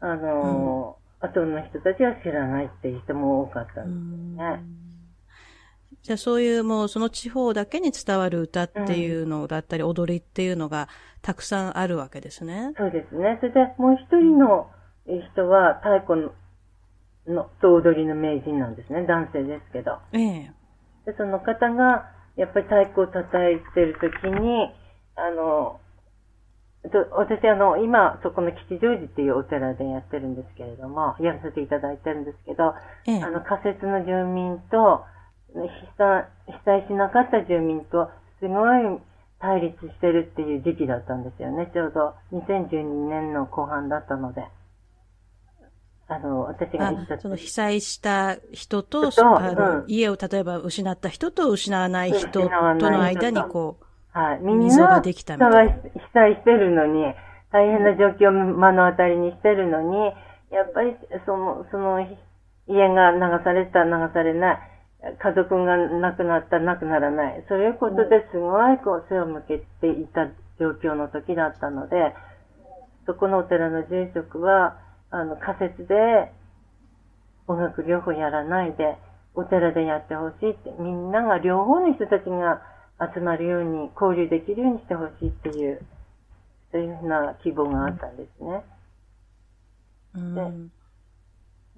あのうん、後の人たちは知らないっていう人も多かったんですね。じゃあそういうもうその地方だけに伝わる歌っていうのだったり、うん、踊りっていうのがたくさんあるわけですね。そうですね。それでもう一人の人は太鼓のと踊りの名人なんですね。男性ですけど。ええで、その方がやっぱり太鼓を叩いてるときに、あの、私、あの、今、そこの吉祥寺っていうお寺でやってるんですけれども、やらせていただいてるんですけど、ええ、あの、仮設の住民と、被災被災しなかった住民とすごい対立してるっていう時期だったんですよね。ちょうど2012年の後半だったので。あの、私が言ったその被災した人と、あの、うん、家を例えば失った人と失わない人との間にこう、はい、みんな被災してるのに、大変な状況を目の当たりにしてるのに、やっぱりその、その家が流された、流されない。家族が亡くなった、亡くならない。そういうことですごいこう背を向けていた状況の時だったので、そこのお寺の住職は、あの、仮説で音楽療法やらないで、お寺でやってほしいって、みんなが両方の人たちが集まるように、交流できるようにしてほしいっていう、そういうふうな希望があったんですね。うん、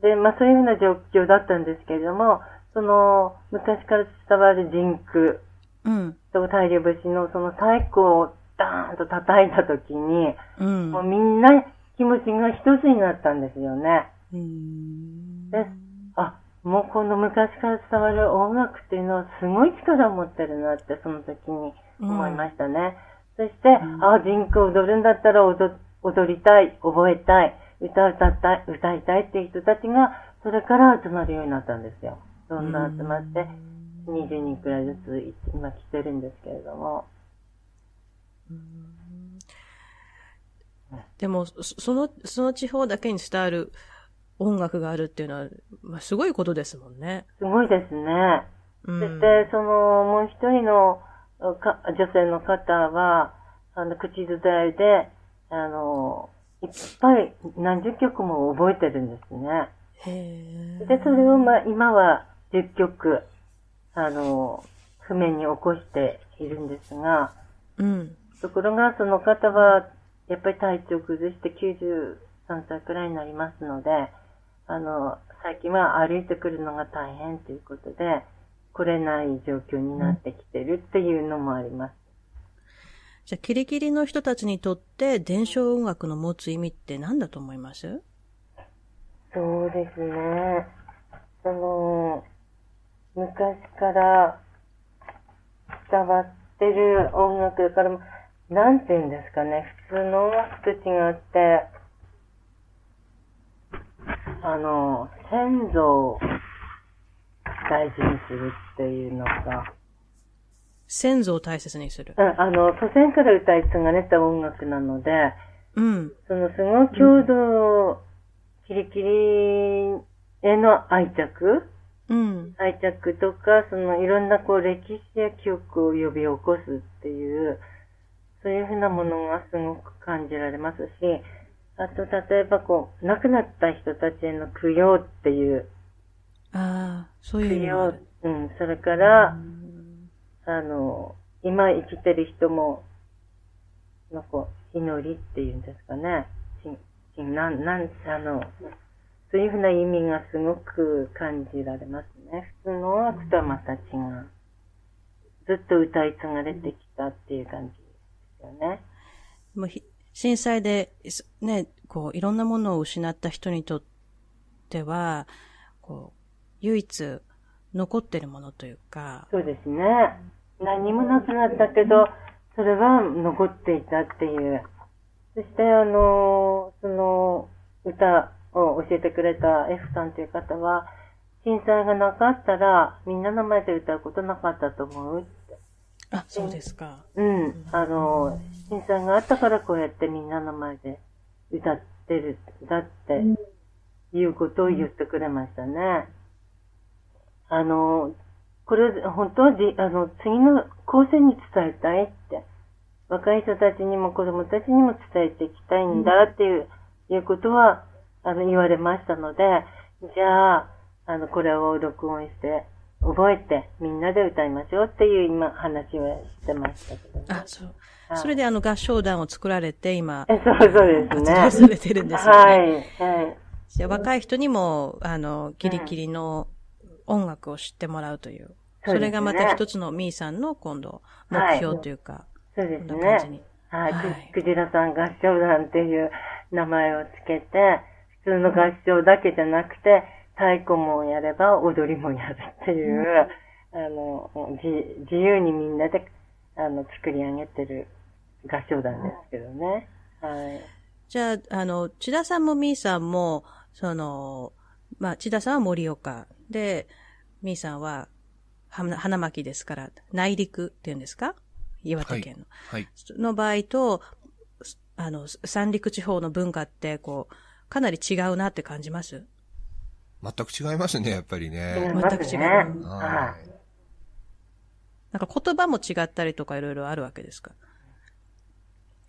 で、でまあそういうふうな状況だったんですけれども、その、昔から伝わる人句、うん。と、大流節のその太鼓をダーンと叩いたときに、うん。もうみんな気持ちが一つになったんですよね。うん。で、あ、もうこの昔から伝わる音楽っていうのはすごい力を持ってるなって、その時に思いましたね。うん、そして、うん、あ、人を踊るんだったら踊踊りたい、覚えたい、歌歌った歌いたいっていう人たちが、それから集まるようになったんですよ。どんどん集まって、20人くらいずつ今来てるんですけれども。でも、その、その地方だけに伝わる音楽があるっていうのは、まあ、すごいことですもんね。すごいですね。そして、その、もう一人のか女性の方は、あの、口伝えで、あの、いっぱい何十曲も覚えてるんですね。へで、それを、まあ、今は、10曲、あの、不明に起こしているんですが、うん。ところが、その方は、やっぱり体調崩して93歳くらいになりますので、あの、最近は歩いてくるのが大変ということで、来れない状況になってきてるっていうのもあります。じゃあ、キリキリの人たちにとって伝承音楽の持つ意味って何だと思いますそうですね。その、昔から伝わってる音楽から、なんて言うんですかね、普通の音楽と違って、あの、先祖を大事にするっていうのが、先祖を大切にする。うん、あの、祖先から歌い継がれた音楽なので、うん。その、すごい郷土、うん、キリキリへの愛着うん、愛着とか、そのいろんなこう歴史や記憶を呼び起こすっていう、そういうふうなものがすごく感じられますし、あと例えばこう、亡くなった人たちへの供養っていう。ああ、そういう。供養。うん、それから、あの、今生きてる人も、のこう、祈りっていうんですかね。ち、なん、なん、あの、というふうな意味がすごく感じられますね。普通の悪とたちがずっと歌い継がれてきたっていう感じですよね。もう震災で、ね、こう、いろんなものを失った人にとっては、こう、唯一残ってるものというか。そうですね。何もなくなったけど、それは残っていたっていう。そして、あの、その、歌、を教えてくれた F さんという方は、震災がなかったら、みんなの前で歌うことなかったと思うって。あ、そうですか。うん。あの、震災があったからこうやってみんなの前で歌ってる、だって、いうことを言ってくれましたね。あの、これ、本当はじ、あの、次の後世に伝えたいって。若い人たちにも子供たちにも伝えていきたいんだっていう、うん、いうことは、あの、言われましたので、じゃあ、あの、これを録音して、覚えて、みんなで歌いましょうっていう今、話をしてましたけど、ね、あ、そう。それであの、合唱団を作られて、今。そうそうですね。されてるんですよ、ね、はい。はい。若い人にも、あの、ギリギリの音楽を知ってもらうという。そ、れがまた一つのみーさんの今度、目標というか、そうですね。こんはい。くじらさん合唱団っていう名前をつけて、普通の合唱だけじゃなくて、太鼓もやれば踊りもやるっていう、うん、あの、自由にみんなで、あの、作り上げてる合唱団ですけどね。はい。はい、じゃあ、あの、千田さんもみーさんも、その、まあ、千田さんは盛岡で、みーさんは花巻ですから、内陸っていうんですか岩手県の。はい。はい、の場合と、あの、三陸地方の文化って、こう、かなり違うなって感じます。全く違いますね、やっぱりね。全く違う。はい。なんか言葉も違ったりとかいろいろあるわけですか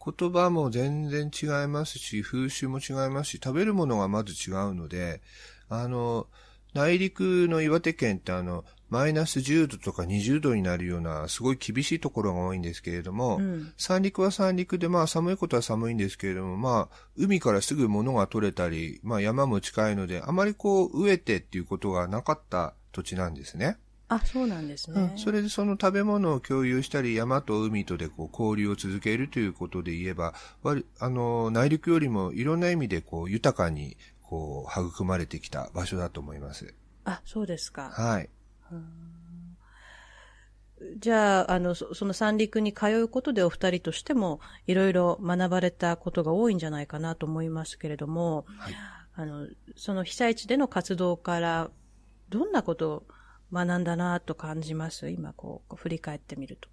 言葉も全然違いますし、風習も違いますし、食べるものがまず違うので、あの、内陸の岩手県ってあの、マイナス10度とか20度になるような、すごい厳しいところが多いんですけれども、うん、三陸は三陸で、まあ寒いことは寒いんですけれども、まあ、海からすぐ物が取れたり、まあ山も近いので、あまりこう、飢えてっていうことがなかった土地なんですね。あ、そうなんですね、うん。それでその食べ物を共有したり、山と海とでこう交流を続けるということで言えば、あの、内陸よりもいろんな意味でこう豊かにこう育まれてきた場所だと思います。あ、そうですか。はい。じゃあ、あの、その三陸に通うことでお二人としても、いろいろ学ばれたことが多いんじゃないかなと思いますけれども、はい、あの、その被災地での活動から、どんなことを学んだなと感じます今こう、振り返ってみると。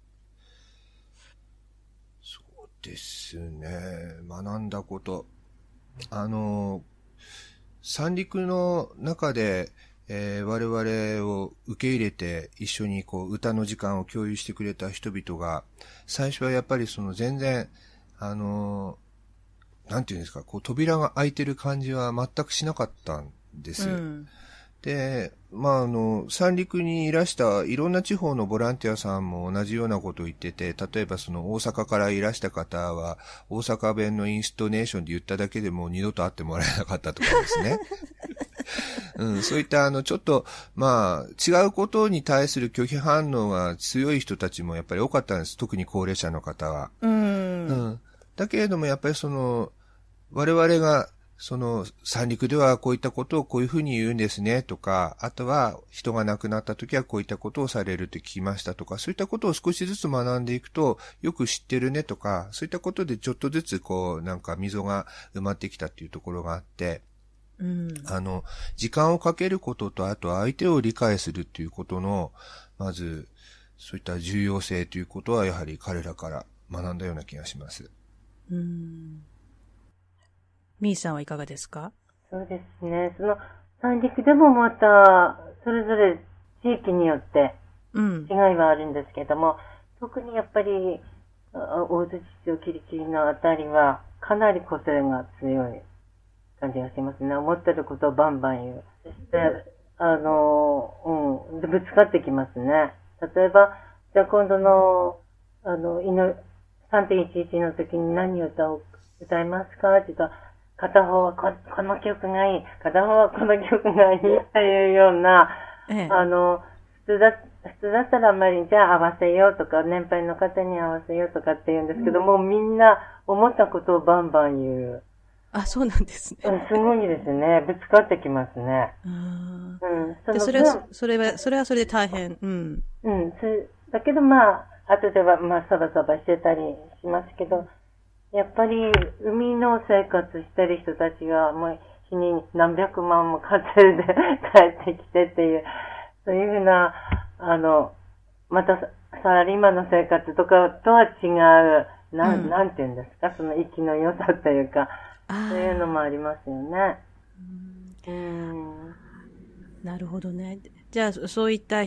そうですね。学んだこと。あの、三陸の中で、えー、我々を受け入れて一緒にこう歌の時間を共有してくれた人々が、最初はやっぱりその全然、あのー、なんていうんですか、こう扉が開いてる感じは全くしなかったんです。うん、で、まあ、あの、三陸にいらしたいろんな地方のボランティアさんも同じようなことを言ってて、例えばその大阪からいらした方は、大阪弁のインストネーションで言っただけでも二度と会ってもらえなかったとかですね。うん、そういったあの、ちょっと、まあ、違うことに対する拒否反応が強い人たちもやっぱり多かったんです。特に高齢者の方は。うん,、うん。だけれども、やっぱりその、我々が、その、三陸ではこういったことをこういうふうに言うんですね、とか、あとは人が亡くなった時はこういったことをされるって聞きましたとか、そういったことを少しずつ学んでいくと、よく知ってるねとか、そういったことでちょっとずつこう、なんか溝が埋まってきたっていうところがあって、うん、あの、時間をかけることと、あと相手を理解するっていうことの、まず、そういった重要性ということは、やはり彼らから学んだような気がします。うん。みーさんはいかがですかそうですね。その、三陸でもまた、それぞれ地域によって、違いはあるんですけども、うん、特にやっぱり、大津地町、キリキリのあたりは、かなり個性が強い。感じがしますね。思ってることをバンバン言う。そして、あの、うん、ぶつかってきますね。例えば、じゃあ今度の、あの、3.11の時に何を歌を歌いますかって言ったら、片方はここの曲がいい、片方はこの曲がいいっていうような、ええ、あの、普通だ、普通だったらあんまり、じゃあ合わせようとか、年配の方に合わせようとかって言うんですけど、うん、もうみんな思ったことをバンバン言う。あ、そうなんですね。すごいですね。ぶつかってきますね。あうん、そそれは、それは、それはそれで大変。うん。うん。だけどまあ、後では、まあ、サバサバしてたりしますけど、やっぱり、海の生活してる人たちが、もう、日に何百万も稼いで 帰ってきてっていう、そういうふうな、あの、また、サラリーマンの生活とかとは違う、なん、うん、なんていうんですか、その息の良さというか、そういうのもありますよね。うん、なるほどね。じゃあ、そういった、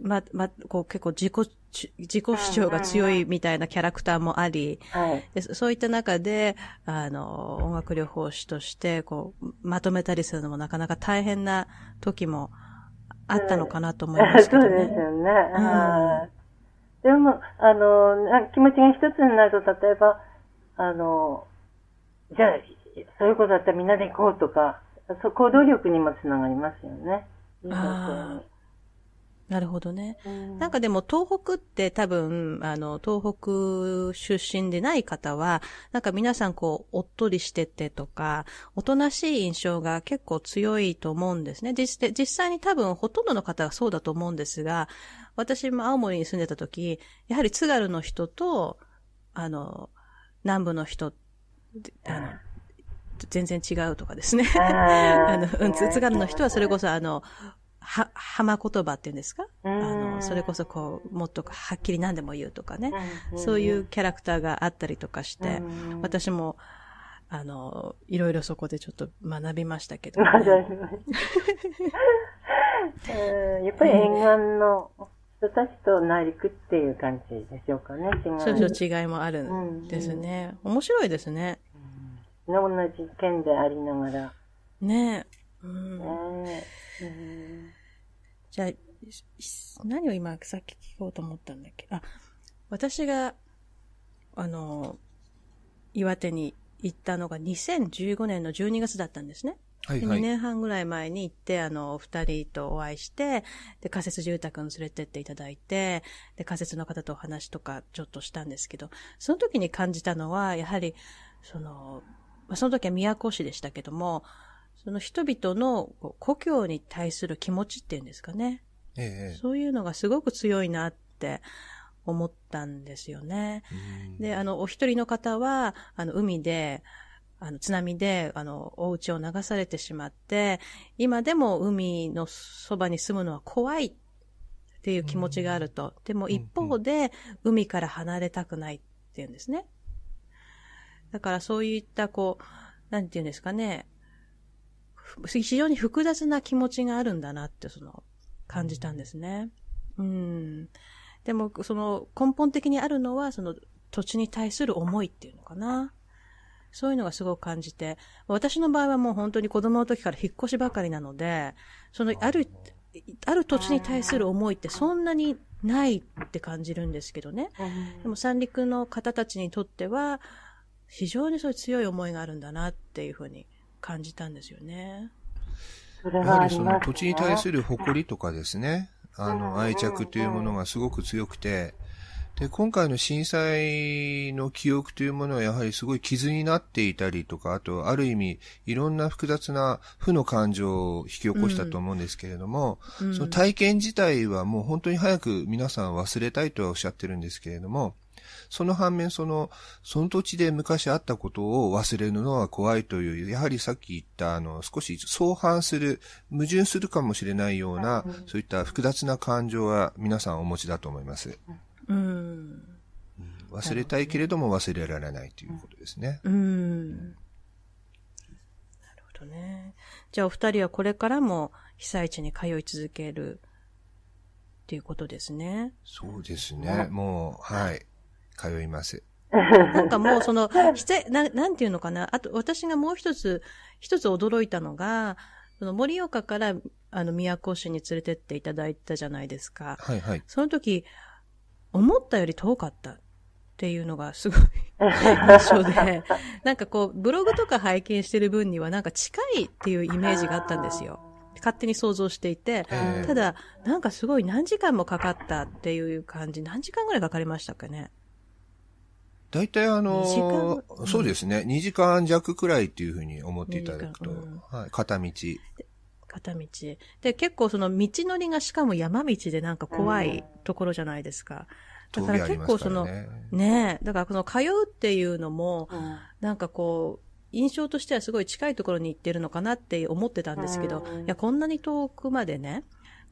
ま、ま、こう結構自己、自己主張が強いみたいなキャラクターもあり、はい、でそういった中で、あの、音楽療法士として、こう、まとめたりするのもなかなか大変な時もあったのかなと思いますけどね。うん、そうですよね。でも、あの、気持ちが一つになると、例えば、あの、じゃあ、そういうことだったらみんなで行こうとか、そ行動力にもつながりますよね。あなるほどね、うん。なんかでも東北って多分、あの、東北出身でない方は、なんか皆さんこう、おっとりしててとか、おとなしい印象が結構強いと思うんですね。実実際に多分ほとんどの方がそうだと思うんですが、私も青森に住んでた時、やはり津軽の人と、あの、南部の人、あの、全然違うとかですね。あ の、うん、つが軽の人はそれこそあの、は、浜言葉っていうんですかあの、それこそこう、もっとはっきり何でも言うとかね、そういうキャラクターがあったりとかして、私も、あの、いろいろそこでちょっと学びましたけど、ね。やっぱり沿岸の人たちと内陸っていう感じでしょうかね。そうそう、違いもあるんですね。面白いですね。同じ県でありながら。ねえ。うん、ねえ、うん、じゃあ、何を今さっき聞こうと思ったんだっけあ、私が、あの、岩手に行ったのが2015年の12月だったんですね。はいはい、2年半ぐらい前に行って、あの、お二人とお会いして、で、仮設住宅に連れてっていただいて、で、仮設の方とお話とかちょっとしたんですけど、その時に感じたのは、やはり、その、まあ、その時は宮古市でしたけども、その人々の故郷に対する気持ちっていうんですかね。ええ、そういうのがすごく強いなって思ったんですよね。で、あの、お一人の方は、あの、海で、あの、津波で、あの、お家を流されてしまって、今でも海のそばに住むのは怖いっていう気持ちがあると。でも一方で、海から離れたくないっていうんですね。だからそういったこう、なんて言うんですかね、非常に複雑な気持ちがあるんだなってその感じたんですね。うん。でもその根本的にあるのはその土地に対する思いっていうのかな。そういうのがすごく感じて、私の場合はもう本当に子供の時から引っ越しばかりなので、そのある、ある土地に対する思いってそんなにないって感じるんですけどね。でも三陸の方たちにとっては、非常にそういう強い思いがあるんだなっていうふうに感じたんですよね。やはりその土地に対する誇りとかですね、あの愛着というものがすごく強くて、で、今回の震災の記憶というものはやはりすごい傷になっていたりとか、あとある意味いろんな複雑な負の感情を引き起こしたと思うんですけれども、うんその体験自体はもう本当に早く皆さん忘れたいとはおっしゃってるんですけれども、その反面、その、その土地で昔あったことを忘れるのは怖いという、やはりさっき言った、あの、少し相反する、矛盾するかもしれないような、そういった複雑な感情は皆さんお持ちだと思います。うん。忘れたいけれども忘れられないということですね。うん。るほどね。じゃあお二人はこれからも被災地に通い続けるっていうことですね。そうですね。もう、はい。通います。なんかもうその、ななんていうのかな。あと、私がもう一つ、一つ驚いたのが、その盛岡から、あの、宮古市に連れてっていただいたじゃないですか。はいはい。その時、思ったより遠かったっていうのがすごい 印象で、なんかこう、ブログとか拝見してる分にはなんか近いっていうイメージがあったんですよ。勝手に想像していて、ただ、なんかすごい何時間もかかったっていう感じ、何時間ぐらいかかりましたかね大体あの、そうですね、2時間弱くらいっていうふうに思っていただくと、うん、はい、片道。片道。で、結構その道のりがしかも山道でなんか怖いところじゃないですか。だから結構その、ねねえ、だからこの通うっていうのも、なんかこう、印象としてはすごい近いところに行ってるのかなって思ってたんですけど、いや、こんなに遠くまでね、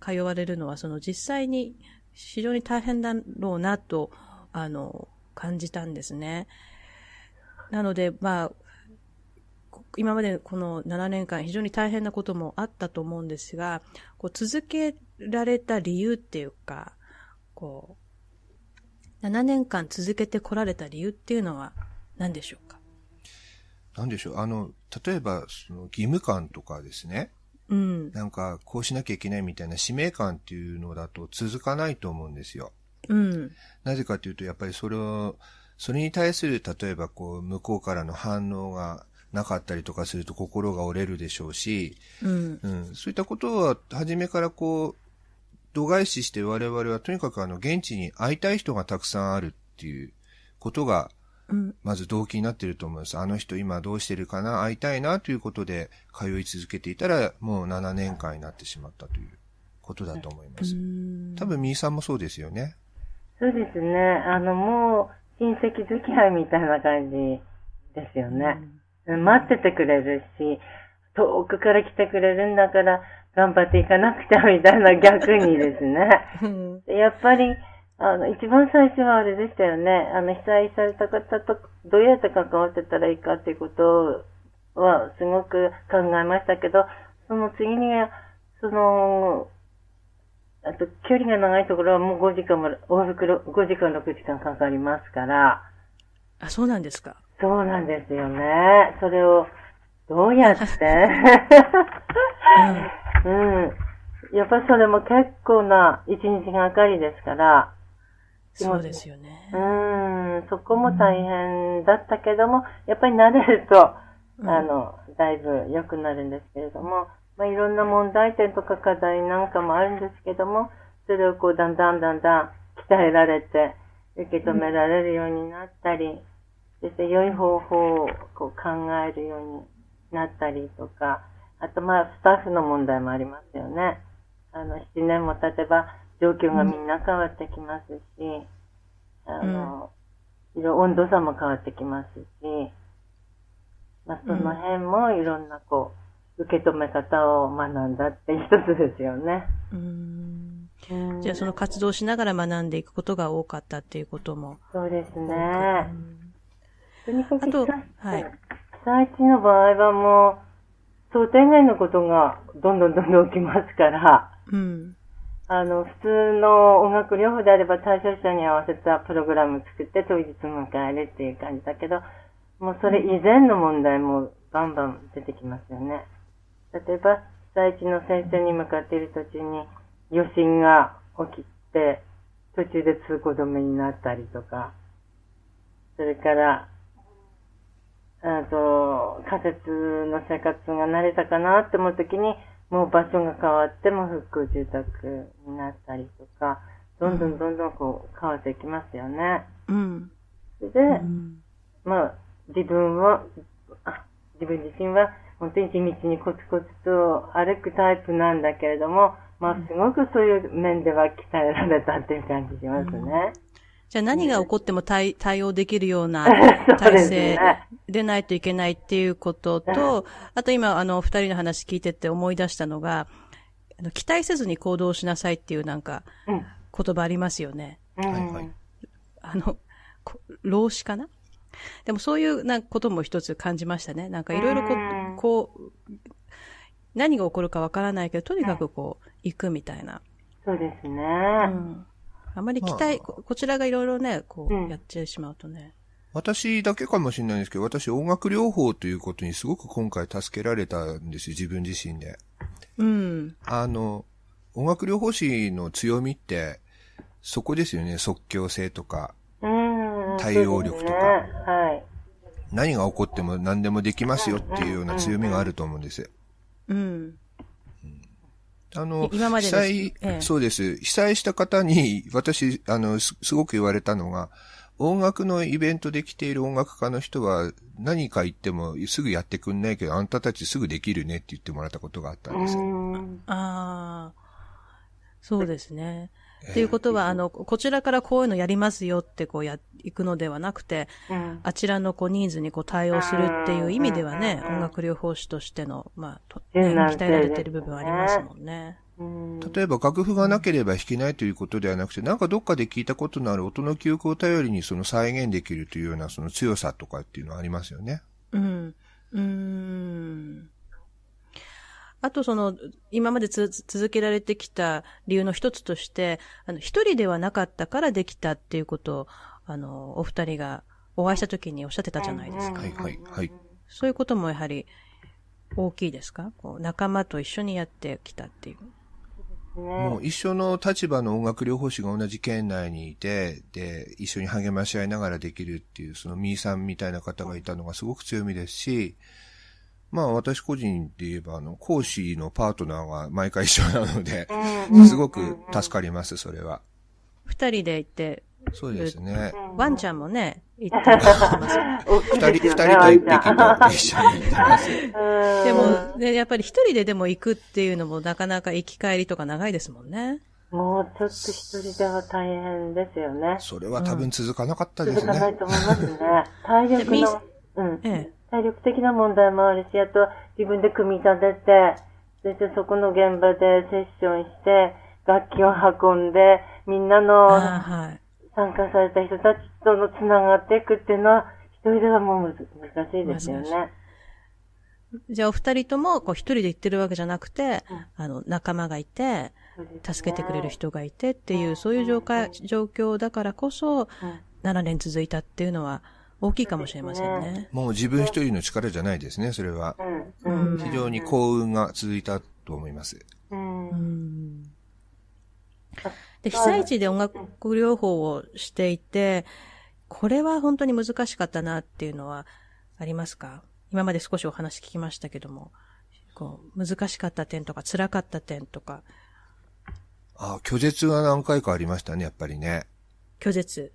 通われるのは、その実際に非常に大変だろうなと、あの、感じたんですね。なので、まあ、今までこの7年間非常に大変なこともあったと思うんですが、こう続けられた理由っていうか、こう、7年間続けてこられた理由っていうのは何でしょうか何でしょうあの、例えば、その義務感とかですね。うん。なんか、こうしなきゃいけないみたいな使命感っていうのだと続かないと思うんですよ。うん、なぜかというと、やっぱりそれを、それに対する、例えばこう、向こうからの反応がなかったりとかすると心が折れるでしょうし、うん、うん、そういったことは、初めからこう、度外視して我々はとにかくあの、現地に会いたい人がたくさんあるっていうことが、まず動機になってると思います。あの人今どうしてるかな、会いたいなということで通い続けていたら、もう7年間になってしまったということだと思います。多分、みーさんもそうですよね。そうですね。あの、もう、親戚付き合いみたいな感じですよね。うん、待っててくれるし、遠くから来てくれるんだから、頑張っていかなくちゃみたいな 逆にですね。やっぱり、あの、一番最初はあれでしたよね。あの、被災された方とどうやって関わってたらいいかっていうことはすごく考えましたけど、その次には、その、あと、距離が長いところはもう5時間も、往復5時間、6時間かかりますから。あ、そうなんですか。そうなんですよね。それを、どうやってうん、うん。やっぱそれも結構な一日がかりですから。そうですよね。うん。そこも大変だったけども、うん、やっぱり慣れると、あの、だいぶ良くなるんですけれども、まあ、いろんな問題点とか課題なんかもあるんですけども、それをこうだんだんだんだん鍛えられて、受け止められるようになったり、そして良い方法をこう考えるようになったりとか、あとまあスタッフの問題もありますよね。あの、7年も経てば状況がみんな変わってきますし、あの、うん、色、温度差も変わってきますし、まあその辺もいろんなこう、受け止め方を学んだって一つですよね。うんじゃあその活動しながら学んでいくことが多かったっていうことも。そうですね。とにあと、はい。最近の場合はもう、想定外のことがどんどんどんどん起きますから、うん。あの、普通の音楽療法であれば対象者に合わせたプログラム作って当日迎えるっていう感じだけど、もうそれ以前の問題もバンバン出てきますよね。例えば、被災地の先生に向かっている途中に余震が起きて、途中で通行止めになったりとか、それから、あと、仮設の生活が慣れたかなって思うときに、もう場所が変わっても復興住宅になったりとか、どんどんどんどんこう変わっていきますよね。うん。で、うん、まあ、自分を、自分自身は本当に地道にコツコツと歩くタイプなんだけれども、まあ、すごくそういう面では鍛えられたっていう感じしますね。うん、じゃあ何が起こっても対対応できるような 体制でないといけないっていうことと、ね、あと今、あの、二人の話聞いてて思い出したのが、期待せずに行動しなさいっていうなんか、言葉ありますよね。うんあの、老子かなでもそういうなことも一つ感じましたね。なんかいろいろこう、何が起こるかわからないけど、とにかくこう、行くみたいな。そうですね。うんあまり期待、こちらがいろいろね、こう、やってしまうとね。私だけかもしれないんですけど、私音楽療法ということにすごく今回助けられたんですよ、自分自身で。うん。あの、音楽療法士の強みって、そこですよね、即興性とか、対応力とか。ね、はい。何が起こっても何でもできますよっていうような強みがあると思うんですよ。うん。あの、今まで被災、ええ、そうです。被災した方に、私、あのす、すごく言われたのが、音楽のイベントで来ている音楽家の人は、何か言ってもすぐやってくんないけど、あんたたちすぐできるねって言ってもらったことがあったんですああ、そうですね。っていうことは、あの、こちらからこういうのやりますよってこうや、行くのではなくて、うん、あちらのこうニーズにこう対応するっていう意味ではね、うん、音楽療法士としての、まあ、とね、鍛えられてる部分ありますもんね。例えば楽譜がなければ弾けないということではなくて、なんかどっかで聞いたことのある音の記憶を頼りにその再現できるというようなその強さとかっていうのはありますよね。うん。うん。あとその、今まで続けられてきた理由の一つとして、あの、一人ではなかったからできたっていうことを、あの、お二人がお会いした時におっしゃってたじゃないですか。はいはいはい。そういうこともやはり大きいですかこう、仲間と一緒にやってきたっていう。もう一緒の立場の音楽療法士が同じ県内にいて、で、一緒に励まし合いながらできるっていう、そのミーさんみたいな方がいたのがすごく強みですし、まあ私個人で言えば、あの、講師のパートナーが毎回一緒なので、すごく助かります、それは。二人で行って。そうですね。ワンちゃんもね、行ってます。二人、二人と一匹と一緒に行ってます。でも、ね、やっぱり一人ででも行くっていうのもなかなか行き帰りとか長いですもんね。もうちょっと一人では大変ですよね。それは多分続かなかったですね。うん、続かないと思いますね。体力の、うん、え。体力的な問題もあるし、あと自分で組み立てて、そしてそこの現場でセッションして、楽器を運んで、みんなの参加された人たちとのつながっていくっていうのは、一人ではもう難しいですよね。じゃあお二人とも、こう一人で行ってるわけじゃなくて、うん、あの、仲間がいて、助けてくれる人がいてっていう、そういう状況だからこそ、7年続いたっていうのは、大きいかもしれませんね。もう自分一人の力じゃないですね、それは。非常に幸運が続いたと思います。で被災地で音楽療法をしていて、これは本当に難しかったなっていうのはありますか今まで少しお話聞きましたけども、こう難しかった点とか辛かった点とか。あ拒絶は何回かありましたね、やっぱりね。拒絶。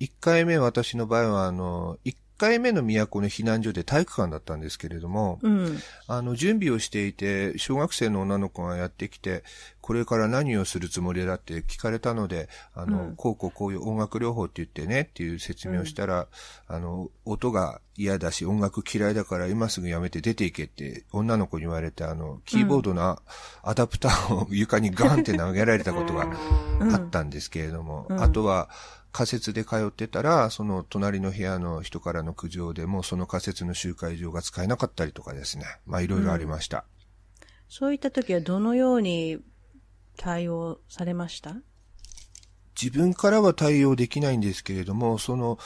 一回目私の場合は、あの、一回目の都の避難所で体育館だったんですけれども、うん、あの、準備をしていて、小学生の女の子がやってきて、これから何をするつもりだって聞かれたので、あの、うん、こうこうこういう音楽療法って言ってねっていう説明をしたら、うん、あの、音が嫌だし音楽嫌いだから今すぐやめて出ていけって女の子に言われて、あの、キーボードのアダプターを床にガンって投げられたことがあったんですけれども、あとは、仮設で通ってたら、その隣の部屋の人からの苦情でも、その仮設の集会場が使えなかったりとかですね。まあ、いろいろありました、うん。そういった時はどのように対応されました自分からは対応できないんですけれども、その、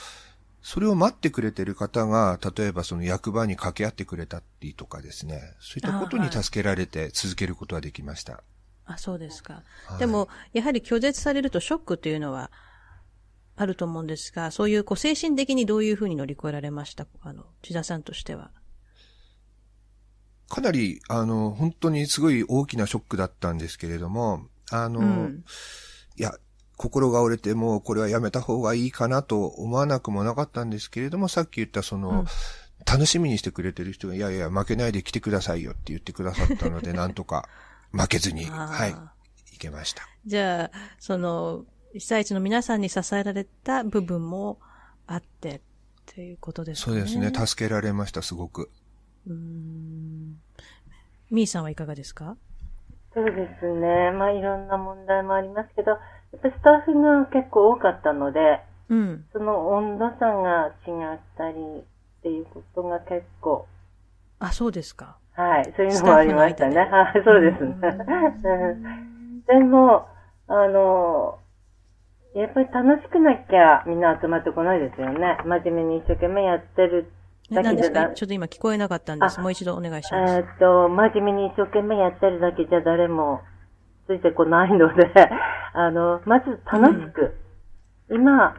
それを待ってくれてる方が、例えばその役場に掛け合ってくれたりとかですね、そういったことに助けられて続けることはできました。あはい、あ、そうですか。はい、でも、やはり拒絶されるとショックというのはあると思うんですが、そういうこう精神的にどういうふうに乗り越えられましたあの、千田さんとしては。かなり、あの、本当にすごい大きなショックだったんですけれども、あの、うん、いや、心が折れてもうこれはやめた方がいいかなと思わなくもなかったんですけれども、さっき言ったその、うん楽しみにしてくれてる人が、いやいや、負けないで来てくださいよって言ってくださったので、なんとか負けずに、はい、いけました。じゃあ、その、被災地の皆さんに支えられた部分もあってっていうことですね。そうですね。助けられました、すごく。うん。みーさんはいかがですかそうですね。まあ、いろんな問題もありますけど、やっぱスタッフが結構多かったので、うん、その温度差が違ったりっていうことが結構。あ、そうですか。はい。そういうのもありましたね。はい、そうですね。でも、あの、やっぱり楽しくなきゃみんな集まってこないですよね。真面目に一生懸命やってるだけじゃかちょっと今聞こえなかったんです。もう一度お願いします。えー、っと、真面目に一生懸命やってるだけじゃ誰もついてこないので あの、まず楽しく、うん、今、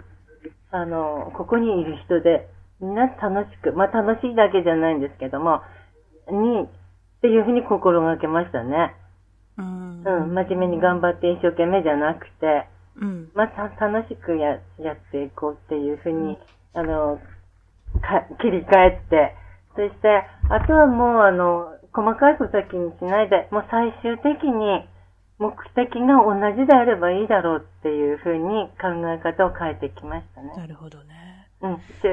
あの、ここにいる人で、みんな楽しく、まあ楽しいだけじゃないんですけども、に、っていうふうに心がけましたね。うん、うん、真面目に頑張って一生懸命じゃなくて、うん、まあ、楽しくややっていこうっていうふうに、ん、あの、切り替えて、そして、あとはもう、あの、細かいことは気にしないで、もう最終的に目的が同じであればいいだろうっていうふうに考え方を変えてきましたね。なるほどね。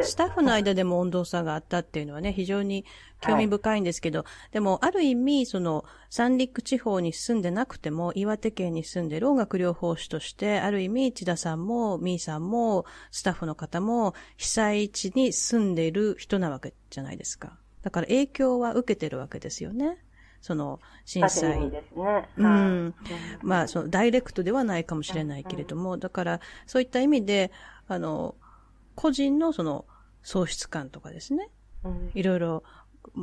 スタッフの間でも温度差があったっていうのはね、非常に興味深いんですけど、はい、でもある意味、その、三陸地方に住んでなくても、岩手県に住んでる音楽療法士として、ある意味、千田さんも、みーさんも、スタッフの方も、被災地に住んでる人なわけじゃないですか。だから影響は受けてるわけですよね。その震災。ですね。うん。まあ、そのダイレクトではないかもしれないけれども、だから、そういった意味で、あの、個人のその喪失感とかですね、いろいろ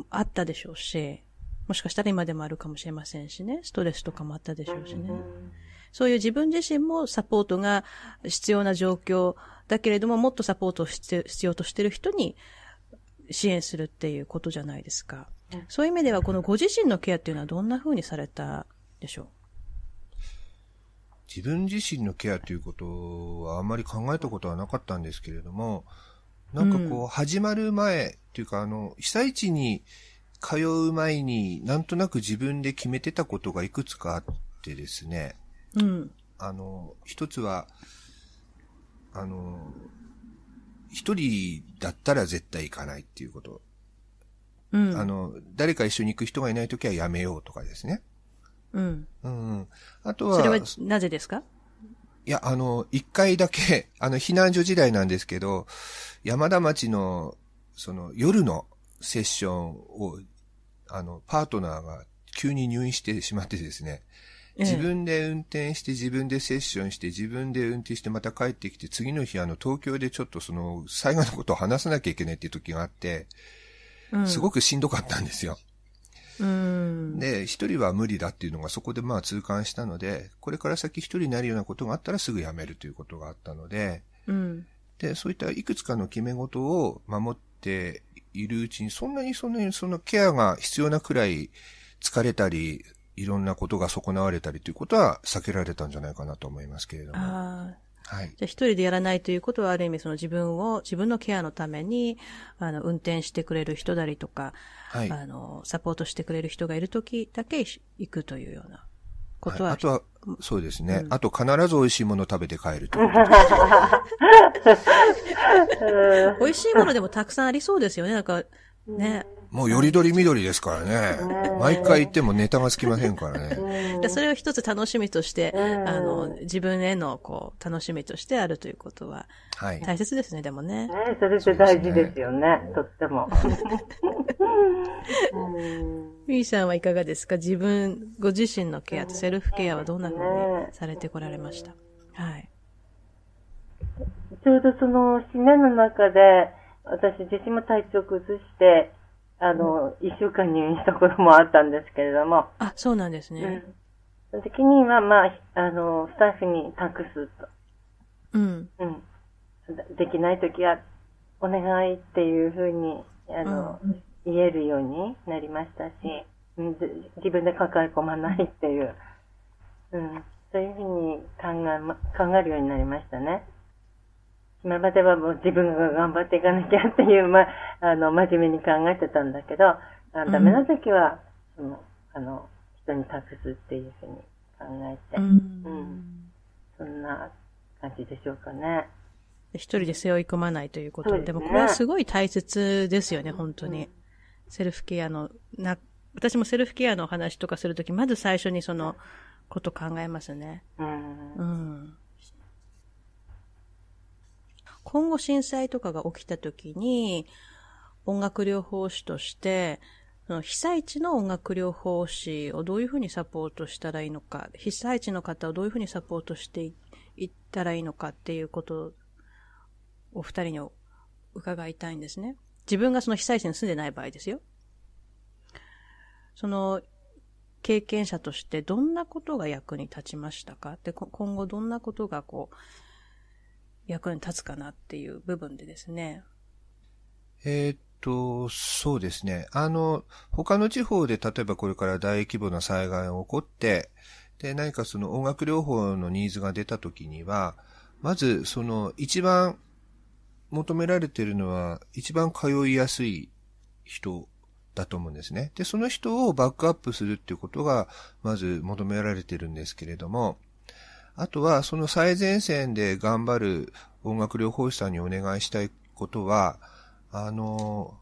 あったでしょうし、もしかしたら今でもあるかもしれませんしね、ストレスとかもあったでしょうしね。そういう自分自身もサポートが必要な状況だけれども、もっとサポートを必要としてる人に支援するっていうことじゃないですか。そういう意味では、このご自身のケアっていうのはどんな風にされたでしょう自分自身のケアということはあまり考えたことはなかったんですけれども、なんかこう、始まる前っていうか、あの、被災地に通う前に、なんとなく自分で決めてたことがいくつかあってですね、うん。あの、一つは、あの、一人だったら絶対行かないっていうこと。うん。あの、誰か一緒に行く人がいないときはやめようとかですね。うん。うん。あとは。それはなぜですかいや、あの、一回だけ、あの、避難所時代なんですけど、山田町の、その、夜のセッションを、あの、パートナーが急に入院してしまってですね、自分で運転して、自分でセッションして、自分で運転して、また帰ってきて、次の日、あの、東京でちょっとその、最後のことを話さなきゃいけないっていう時があって、すごくしんどかったんですよ。で、一人は無理だっていうのがそこでまあ痛感したので、これから先一人になるようなことがあったらすぐ辞めるということがあったので、うん、で、そういったいくつかの決め事を守っているうちに、そんなにそのそのケアが必要なくらい疲れたり、いろんなことが損なわれたりということは避けられたんじゃないかなと思いますけれども。はい、じゃあ一人でやらないということはある意味その自分を、自分のケアのために、あの、運転してくれる人だりとか、はい、あの、サポートしてくれる人がいる時だけ行くというようなことは。はい、あとは、そうですね、うん、あと必ず美味しいもの食べて帰ると 美味しいものでもたくさんありそうですよね。なんか、ね。もうよりどり緑ですからね。毎回行ってもネタがつきませんからね。それを一つ楽しみとして、あの、自分への、こう、楽しみとしてあるということは、はい。大切ですね、でもね。ね、それって大事ですよね、ねとっても。ミーさんはいかがですか自分、ご自身のケアとセルフケアはどんなふうにされてこられました、はい。ちょうどその、死ねの中で、私自身も体調崩して、あの、一、週間入院したこともあったんですけれども。あ、そうなんですね。うん。時には、まあ、あの、スタッフに託すと。うん。うん。できない時は、お願いっていうふうに、あの、うん、言えるようになりましたし、うん、自分で抱え込まないっていう、うん。そういうふうに考え、考えるようになりましたね。今まではもう自分が頑張っていかなきゃっていう、まあ、あの、真面目に考えてたんだけど、あダメな時は、うん、その、あの、人に託すっていうふうに考えて、うん、うん、そんな感じでしょうかね。一人で背負い込まないということでで、ね、でもこれはすごい大切ですよね、本当に。うん、セルフケアの、な、私もセルフケアのお話とかするとき、まず最初にそのこと考えますね。うん。うん今後震災とかが起きた時に、音楽療法士として、被災地の音楽療法士をどういうふうにサポートしたらいいのか、被災地の方をどういうふうにサポートしていったらいいのかっていうことをお二人に伺いたいんですね。自分がその被災地に住んでない場合ですよ。その経験者としてどんなことが役に立ちましたかで、今後どんなことがこう、役に立つかなっていう部分でですね。えー、っと、そうですね。あの、他の地方で例えばこれから大規模な災害が起こって、で、何かその音楽療法のニーズが出た時には、まずその一番求められてるのは一番通いやすい人だと思うんですね。で、その人をバックアップするっていうことが、まず求められてるんですけれども、あとは、その最前線で頑張る音楽療法士さんにお願いしたいことは、あの、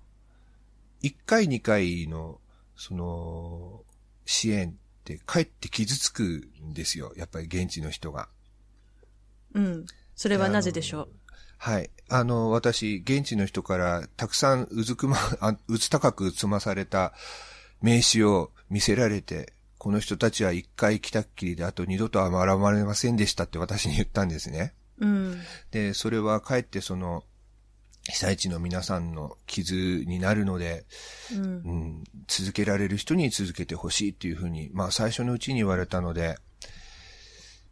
1回2回の、その、支援って帰って傷つくんですよ。やっぱり現地の人が。うん。それはなぜでしょうはい。あの、私、現地の人からたくさんうずくま、うつ高く積まされた名刺を見せられて、この人たちは一回来たっきりで、あと二度とは現れませんでしたって私に言ったんですね。うん、で、それはかえってその、被災地の皆さんの傷になるので、うん、うん、続けられる人に続けてほしいっていうふうに、まあ最初のうちに言われたので、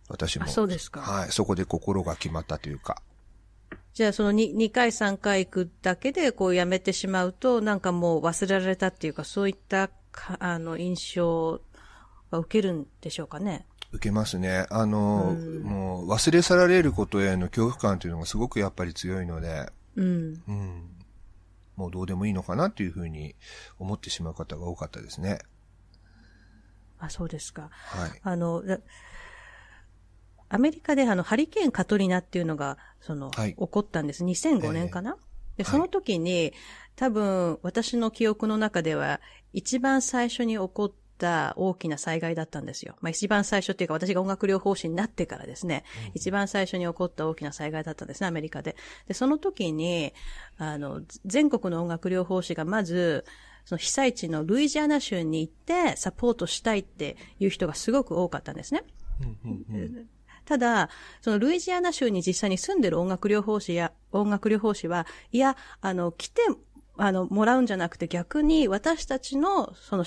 私も。そうですか。はい。そこで心が決まったというか。じゃあその 2, 2回3回行くだけでこうやめてしまうと、なんかもう忘れられたっていうか、そういったかあの印象は受けるんでしょうかね。受けますね。あの、うん、もう忘れ去られることへの恐怖感というのがすごくやっぱり強いので、うん。うん。もうどうでもいいのかなというふうに思ってしまう方が多かったですね。あ、そうですか。はい。あの、アメリカであのハリケーンカトリナっていうのが、その、はい、起こったんです。2005年かな、えー、で、その時に、はい、多分私の記憶の中では一番最初に起こっった大きな災害だったんですよ。まあ一番最初っていうか私が音楽療法士になってからですね、うん、一番最初に起こった大きな災害だったんですね、アメリカで。で、その時に、あの、全国の音楽療法士がまず、その被災地のルイジアナ州に行ってサポートしたいっていう人がすごく多かったんですね。うんただ、そのルイジアナ州に実際に住んでる音楽療法士や、音楽療法士は、いや、あの、来て、あの、もらうんじゃなくて逆に私たちの、その、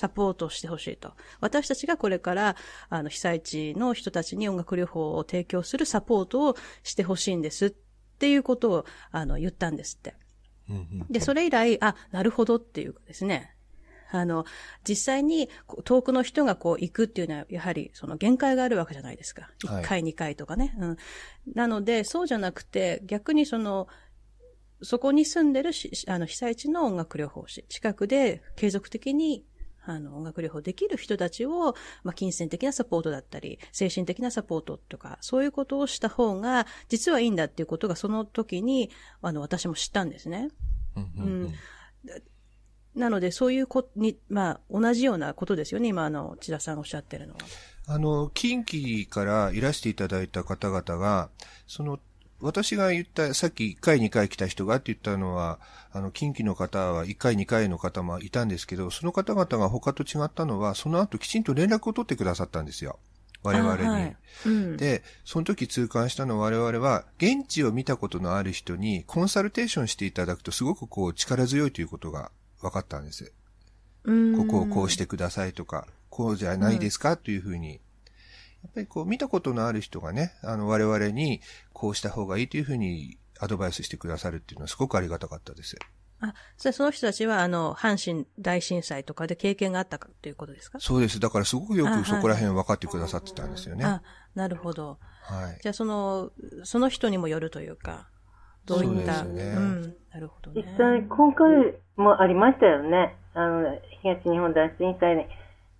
サポートしてほしいと。私たちがこれから、あの、被災地の人たちに音楽療法を提供するサポートをしてほしいんですっていうことを、あの、言ったんですって。で、それ以来、あ、なるほどっていうかですね。あの、実際に遠くの人がこう行くっていうのは、やはりその限界があるわけじゃないですか。1回、二2回とかね。うん。なので、そうじゃなくて、逆にその、そこに住んでるし、あの、被災地の音楽療法士、近くで継続的にあの、音楽療法できる人たちを、まあ、金銭的なサポートだったり、精神的なサポートとか、そういうことをした方が、実はいいんだっていうことが、その時に、あの、私も知ったんですね。うんなので、そういうこに、まあ、同じようなことですよね、今、あの、千田さんおっしゃってるのは。あの、近畿からいらしていただいた方々が、その、私が言った、さっき1回2回来た人がって言ったのは、あの、近畿の方は1回2回の方もいたんですけど、その方々が他と違ったのは、その後きちんと連絡を取ってくださったんですよ。我々に。はいうん、で、その時痛感したのは我々は、現地を見たことのある人にコンサルテーションしていただくとすごくこう力強いということが分かったんです。ここをこうしてくださいとか、こうじゃないですかというふうにやっぱりこう見たことのある人がね、あの我々にこうした方がいいというふうにアドバイスしてくださるっていうのはすごくありがたかったです。あ、じそその人たちは、あの、阪神大震災とかで経験があったかということですかそうです。だからすごくよくそこら辺分かってくださってたんですよね。はい、あ、なるほど。はい。じゃあ、その、その人にもよるというか、どういった。うね、うん。なるほど、ね、実際、今回もありましたよね。あの、東日本大震災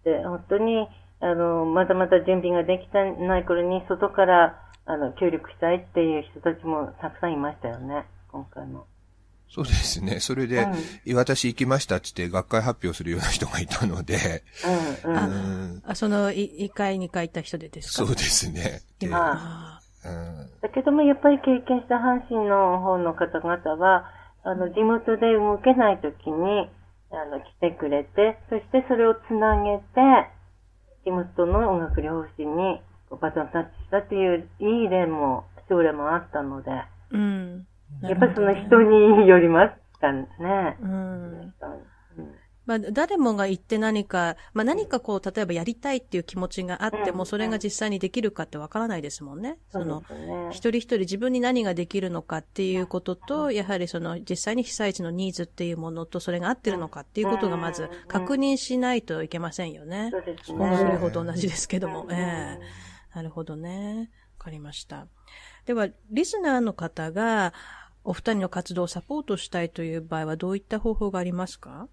で、本当に、あの、まだまだ準備ができてない頃に、外から、あの、協力したいっていう人たちもたくさんいましたよね、今回も。そうですね。それで、うん、私行きましたっ言って学会発表するような人がいたので。うんうん、あその1回、2回行った人でですかそうですね。今。うん、だけども、やっぱり経験した阪神の方の方々は、あの、地元で動けない時に、あの、来てくれて、そしてそれをつなげて、キムストの音楽療法士にバトンタッチしたっていういい例も、将来もあったので、うん、ね、やっぱその人によりますかね。うん、まあ、誰もが行って何か、まあ、何かこう、例えばやりたいっていう気持ちがあっても、それが実際にできるかってわからないですもんね。その、一人一人自分に何ができるのかっていうことと、やはりその、実際に被災地のニーズっていうものと、それが合ってるのかっていうことがまず確認しないといけませんよね。そうですね。それほど同じですけども。ええー、なるほどね。わかりました。では、リスナーの方が、お二人の活動をサポートしたいという場合はどういった方法がありますか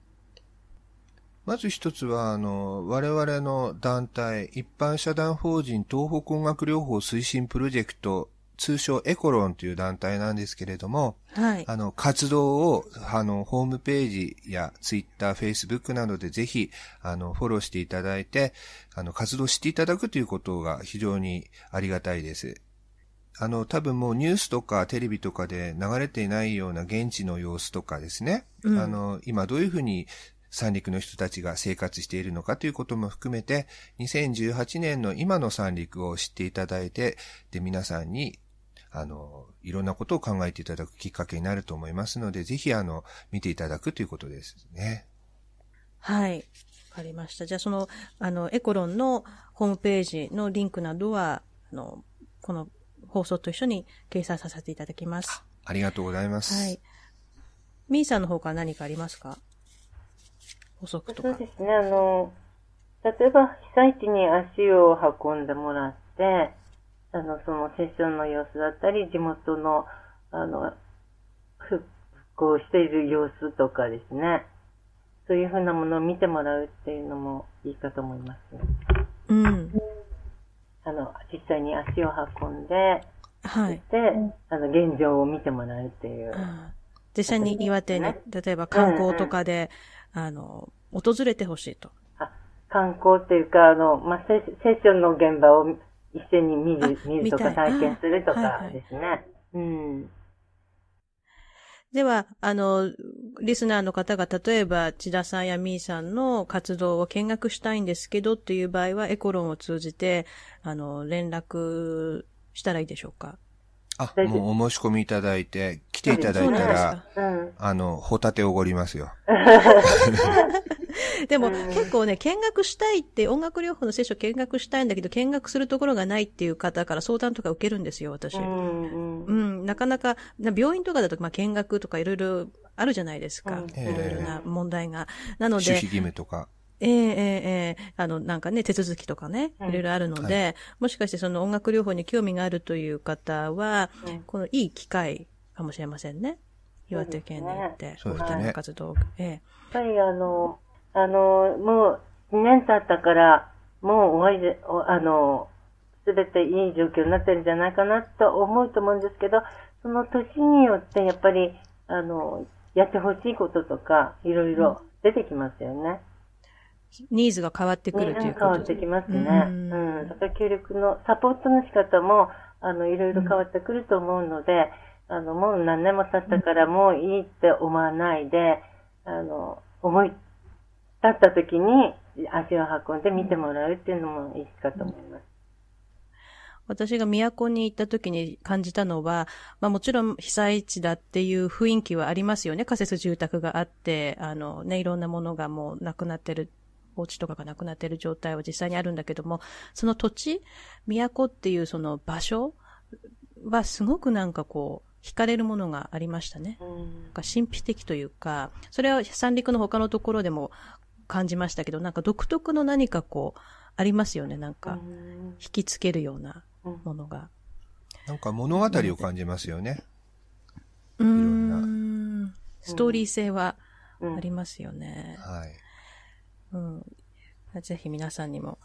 まず一つは、あの、我々の団体、一般社団法人東北音楽療法推進プロジェクト、通称エコロンという団体なんですけれども、はい、あの、活動を、あの、ホームページやツイッター、フェイスブックなどでぜひ、あの、フォローしていただいて、あの、活動していただくということが非常にありがたいです。あの、多分もうニュースとかテレビとかで流れていないような現地の様子とかですね。うん、あの、今どういうふうに三陸の人たちが生活しているのかということも含めて、2018年の今の三陸を知っていただいて、で、皆さんに、あの、いろんなことを考えていただくきっかけになると思いますので、ぜひ、あの、見ていただくということですね。はい。わかりました。じゃあ、その、あの、エコロンのホームページのリンクなどは、あの、この放送と一緒に掲載させていただきます。ありがとうございます。はい。ミーさんの方から何かありますか遅くとか。そうですね、あの、例えば被災地に足を運んでもらって、あの、そのセッションの様子だったり、地元の、あの、復興している様子とかですね。そういうふうなものを見てもらうっていうのもいいかと思います。うん。あの、実際に足を運んで、はい。で、あの、現状を見てもらうっていう。実際に岩手に、ね、例えば観光とかで、うんあの、訪れてほしいと。観光っていうか、あの、まあ、セッションの現場を一緒に見る、見るとか体験するとかですね。はいはい、うん。では、あの、リスナーの方が例えば、千田さんやみーさんの活動を見学したいんですけどっていう場合は、エコロンを通じて、あの、連絡したらいいでしょうかあ、もうお申し込みいただいて、来ていただいたら、うん、あの、ホタテおごりますよ。でも、結構ね、見学したいって、音楽療法の聖書見学したいんだけど、見学するところがないっていう方から相談とか受けるんですよ、私。うん、うん、なかなか、病院とかだと、まあ、見学とかいろいろあるじゃないですか。いろいろな問題が。なので。守秘義務とか。えええええあの、なんかね、手続きとかね、いろいろあるので、はい、もしかしてその音楽療法に興味があるという方は、このいい機会かもしれませんね。岩手県に行って、ね、お二人の活動、はい、ええ。やっぱりあの、あの、もう2年経ったから、もう終わりで、あの、すべていい状況になってるんじゃないかなと思うと思うんですけど、その年によってやっぱり、あの、やってほしいこととか、いろいろ出てきますよね。うんニーズが変わってくるということ、変わってきますね。うん。だから協力の、サポートの仕方も、あの、いろいろ変わってくると思うので、うん、あの、もう何年も経ったからもういいって思わないで、あの、思い立った時に足を運んで見てもらうっていうのもいいかと思います。私が都に行った時に感じたのは、まあもちろん被災地だっていう雰囲気はありますよね。仮設住宅があって、あのね、いろんなものがもうなくなってるお家とかがなくなっている状態は実際にあるんだけども、その土地、都っていうその場所はすごくなんかこう、惹かれるものがありましたね。んか神秘的というか、それは三陸の他のところでも感じましたけど、なんか独特の何かこう、ありますよね。なんか、引きつけるようなものが。なんか物語を感じますよね。うん。いろんな。ストーリー性はありますよね。はい。うん、ぜひ皆さんにも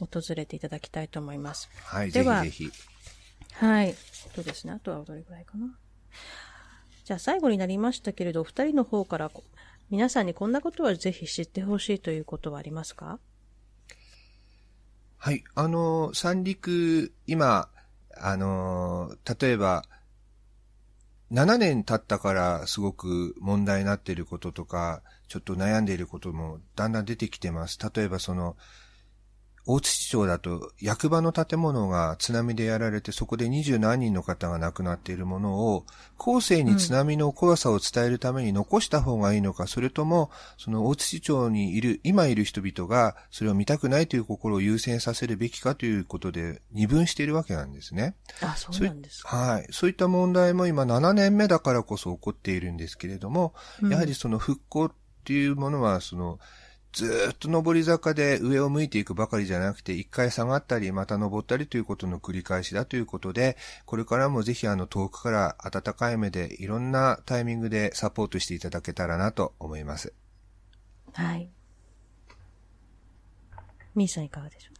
訪れていただきたいと思います。はい、ではぜひぜひ。はい、そうですね。あとはどれぐらいかな。じゃあ最後になりましたけれど、お二人の方から皆さんにこんなことはぜひ知ってほしいということはありますかはい、あの、三陸、今、あの、例えば、7年経ったからすごく問題になっていることとか、ちょっと悩んでいることもだんだん出てきてます。例えばその、大市町だと役場の建物が津波でやられてそこで二十何人の方が亡くなっているものを後世に津波の怖さを伝えるために残した方がいいのか、うん、それともその大市町にいる今いる人々がそれを見たくないという心を優先させるべきかということで二分しているわけなんですね。あ、そうなんですか。はい。そういった問題も今7年目だからこそ起こっているんですけれども、やはりその復興っていうものはその、うんずっと上り坂で上を向いていくばかりじゃなくて、一回下がったり、また登ったりということの繰り返しだということで、これからもぜひあの遠くから暖かい目でいろんなタイミングでサポートしていただけたらなと思います。はい。みーさんいかがでしょう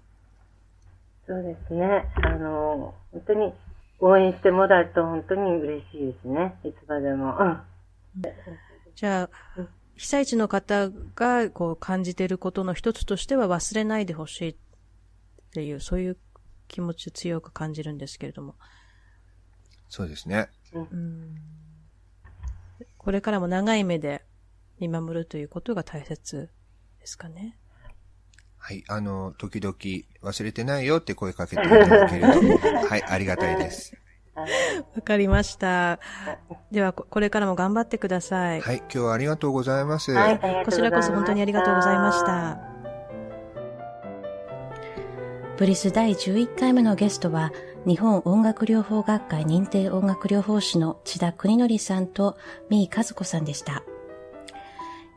そうですね。あの、本当に応援してもらうと本当に嬉しいですね。いつまでも。うん、じゃあ、被災地の方がこう感じていることの一つとしては忘れないでほしいっていう、そういう気持ち強く感じるんですけれども。そうですね。うん、これからも長い目で見守るということが大切ですかね。はい、あの、時々忘れてないよって声かけていただけると、はい、ありがたいです。わかりました。では、これからも頑張ってください。はい、今日はありがとうございます。はい、こちらこそ本当にありがとうございました。ブリス第11回目のゲストは、日本音楽療法学会認定音楽療法士の千田邦則さんと三井和子さんでした。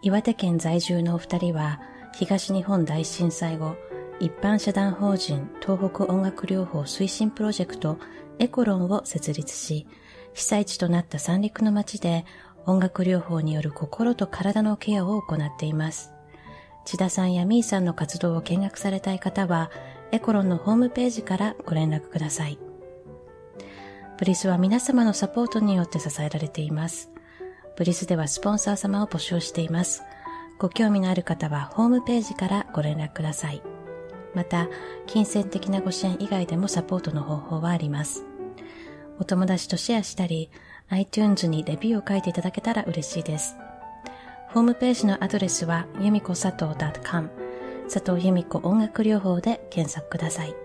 岩手県在住のお二人は、東日本大震災後、一般社団法人東北音楽療法推進プロジェクトエコロンを設立し、被災地となった三陸の町で音楽療法による心と体のケアを行っています。千田さんやみーさんの活動を見学されたい方は、エコロンのホームページからご連絡ください。ブリスは皆様のサポートによって支えられています。ブリスではスポンサー様を募集しています。ご興味のある方はホームページからご連絡ください。また、金銭的なご支援以外でもサポートの方法はあります。お友達とシェアしたり、iTunes にレビューを書いていただけたら嬉しいです。ホームページのアドレスは、ゆみこさとう .com、佐藤由美子音楽療法で検索ください。